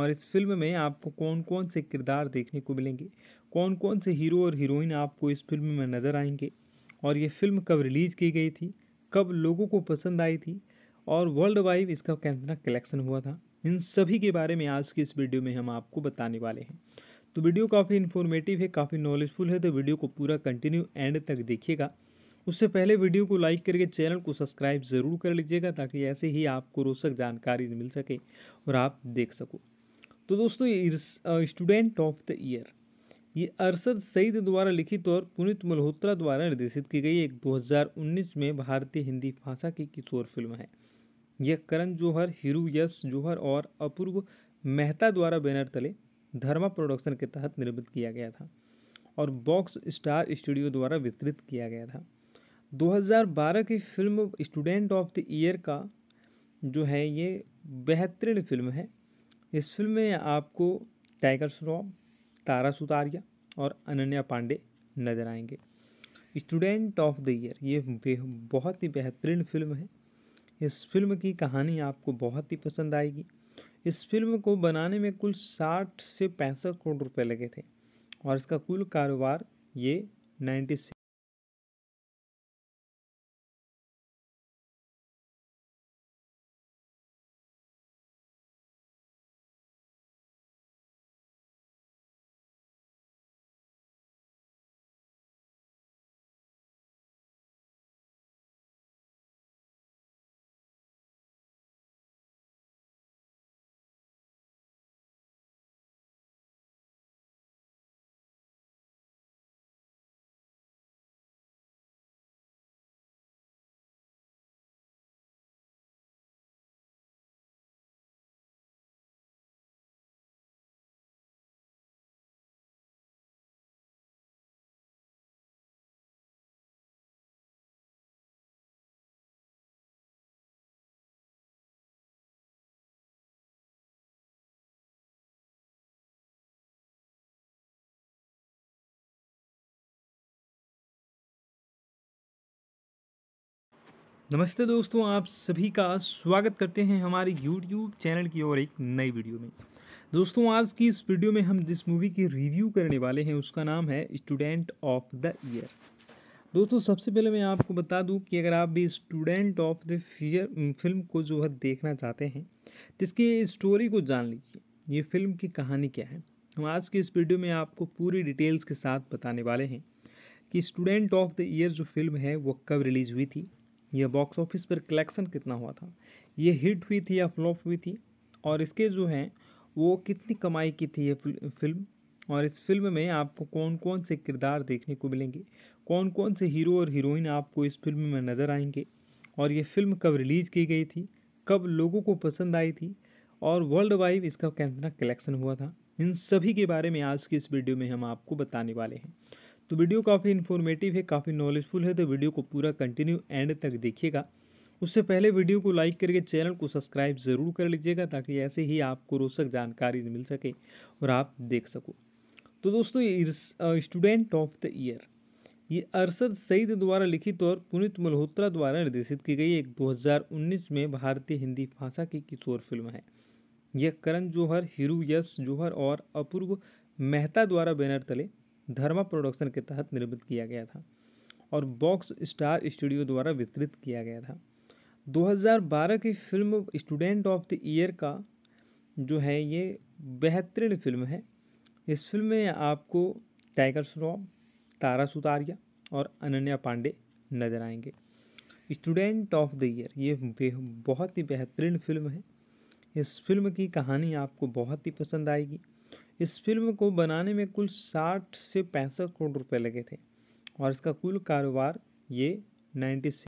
और इस फिल्म में आपको कौन कौन से किरदार देखने को मिलेंगे कौन कौन से हीरो और हीरोइन आपको इस फिल्म में नज़र आएंगे और ये फिल्म कब रिलीज़ की गई थी कब लोगों को पसंद आई थी और वर्ल्ड वाइड इसका कितना कलेक्शन हुआ था इन सभी के बारे में आज की इस वीडियो में हम आपको बताने वाले हैं तो वीडियो काफ़ी इन्फॉर्मेटिव है काफ़ी नॉलेजफुल है तो वीडियो को पूरा कंटिन्यू एंड तक देखिएगा उससे पहले वीडियो को लाइक करके चैनल को सब्सक्राइब ज़रूर कर लीजिएगा ताकि ऐसे ही आपको रोचक जानकारी मिल सके और आप देख सको तो दोस्तों स्टूडेंट ऑफ द ईयर ये अरसद सईद द्वारा लिखित और पुनित मल्होत्रा द्वारा निर्देशित की गई एक 2019 में भारतीय हिंदी भाषा की किशोर फिल्म है यह करण जौहर हिरू यश जौहर और अपूर्व मेहता द्वारा बैनर तले धर्मा प्रोडक्शन के तहत निर्मित किया गया था और बॉक्स स्टार स्टूडियो द्वारा वितरित किया गया था 2012 की film student of the year का जो है ये बेहतरीन फिल्म है इस फिल्म में आपको टाइगर श्रॉफ तारा सुतारिया और अनन्या पांडे नजर आएंगे स्टूडेंट ऑफ द ईयर ये बहुत ही बेहतरीन फिल्म है इस फिल्म की कहानी आपको बहुत ही पसंद आएगी इस फिल्म को बनाने में कुल साठ से पैंसठ करोड़ रुपए लगे थे और इसका कुल कारोबार ये नाइन्टी नमस्ते दोस्तों आप सभी का स्वागत करते हैं हमारे YouTube चैनल की और एक नई वीडियो में दोस्तों आज की इस वीडियो में हम जिस मूवी की रिव्यू करने वाले हैं उसका नाम है स्टूडेंट ऑफ द ईयर दोस्तों सबसे पहले मैं आपको बता दूं कि अगर आप भी student of the year film को जो है देखना चाहते हैं तो इसकी स्टोरी को जान लीजिए ये फिल्म की कहानी क्या है हम आज की इस वीडियो में आपको पूरी डिटेल्स के साथ बताने वाले हैं कि स्टूडेंट ऑफ द ईयर जो फिल्म है वो कब रिलीज़ हुई थी ये बॉक्स ऑफिस पर कलेक्शन कितना हुआ था ये हिट हुई थी या फ्लॉप हुई थी और इसके जो हैं वो कितनी कमाई की थी ये फिल्म और इस फिल्म में आपको कौन कौन से किरदार देखने को मिलेंगे कौन कौन से हीरो और हीरोइन आपको इस फिल्म में नज़र आएंगे और ये फिल्म कब रिलीज़ की गई थी कब लोगों को पसंद आई थी और वर्ल्ड वाइड इसका कितना कलेक्शन हुआ था इन सभी के बारे में आज की इस वीडियो में हम आपको बताने वाले हैं तो वीडियो काफ़ी इन्फॉर्मेटिव है काफ़ी नॉलेजफुल है तो वीडियो को पूरा कंटिन्यू एंड तक देखिएगा उससे पहले वीडियो को लाइक करके चैनल को सब्सक्राइब ज़रूर कर लीजिएगा ताकि ऐसे ही आपको रोचक जानकारी मिल सके और आप देख सको तो दोस्तों स्टूडेंट ऑफ द ईयर ये अरसद सईद द्वारा लिखित और पुनित मल्होत्रा द्वारा निर्देशित की गई एक 2019 में भारतीय हिंदी भाषा की किशोर फिल्म है यह करण जौहर हिरू यश जौहर और अपूर्व मेहता द्वारा बैनर तले धर्मा प्रोडक्शन के तहत निर्मित किया गया था और बॉक्स स्टार स्टूडियो द्वारा वितरित किया गया था 2012 की film student of the year का जो है ये बेहतरीन फिल्म है इस फिल्म में आपको टाइगर श्रॉफ तारा सुतारिया और अनन्या पांडे नजर आएंगे स्टूडेंट ऑफ द ईयर ये बहुत ही बेहतरीन फिल्म है इस फिल्म की कहानी आपको बहुत ही पसंद आएगी इस फिल्म को बनाने में कुल साठ से पैंसठ करोड़ रुपए लगे थे और इसका कुल कारोबार ये नाइन्टी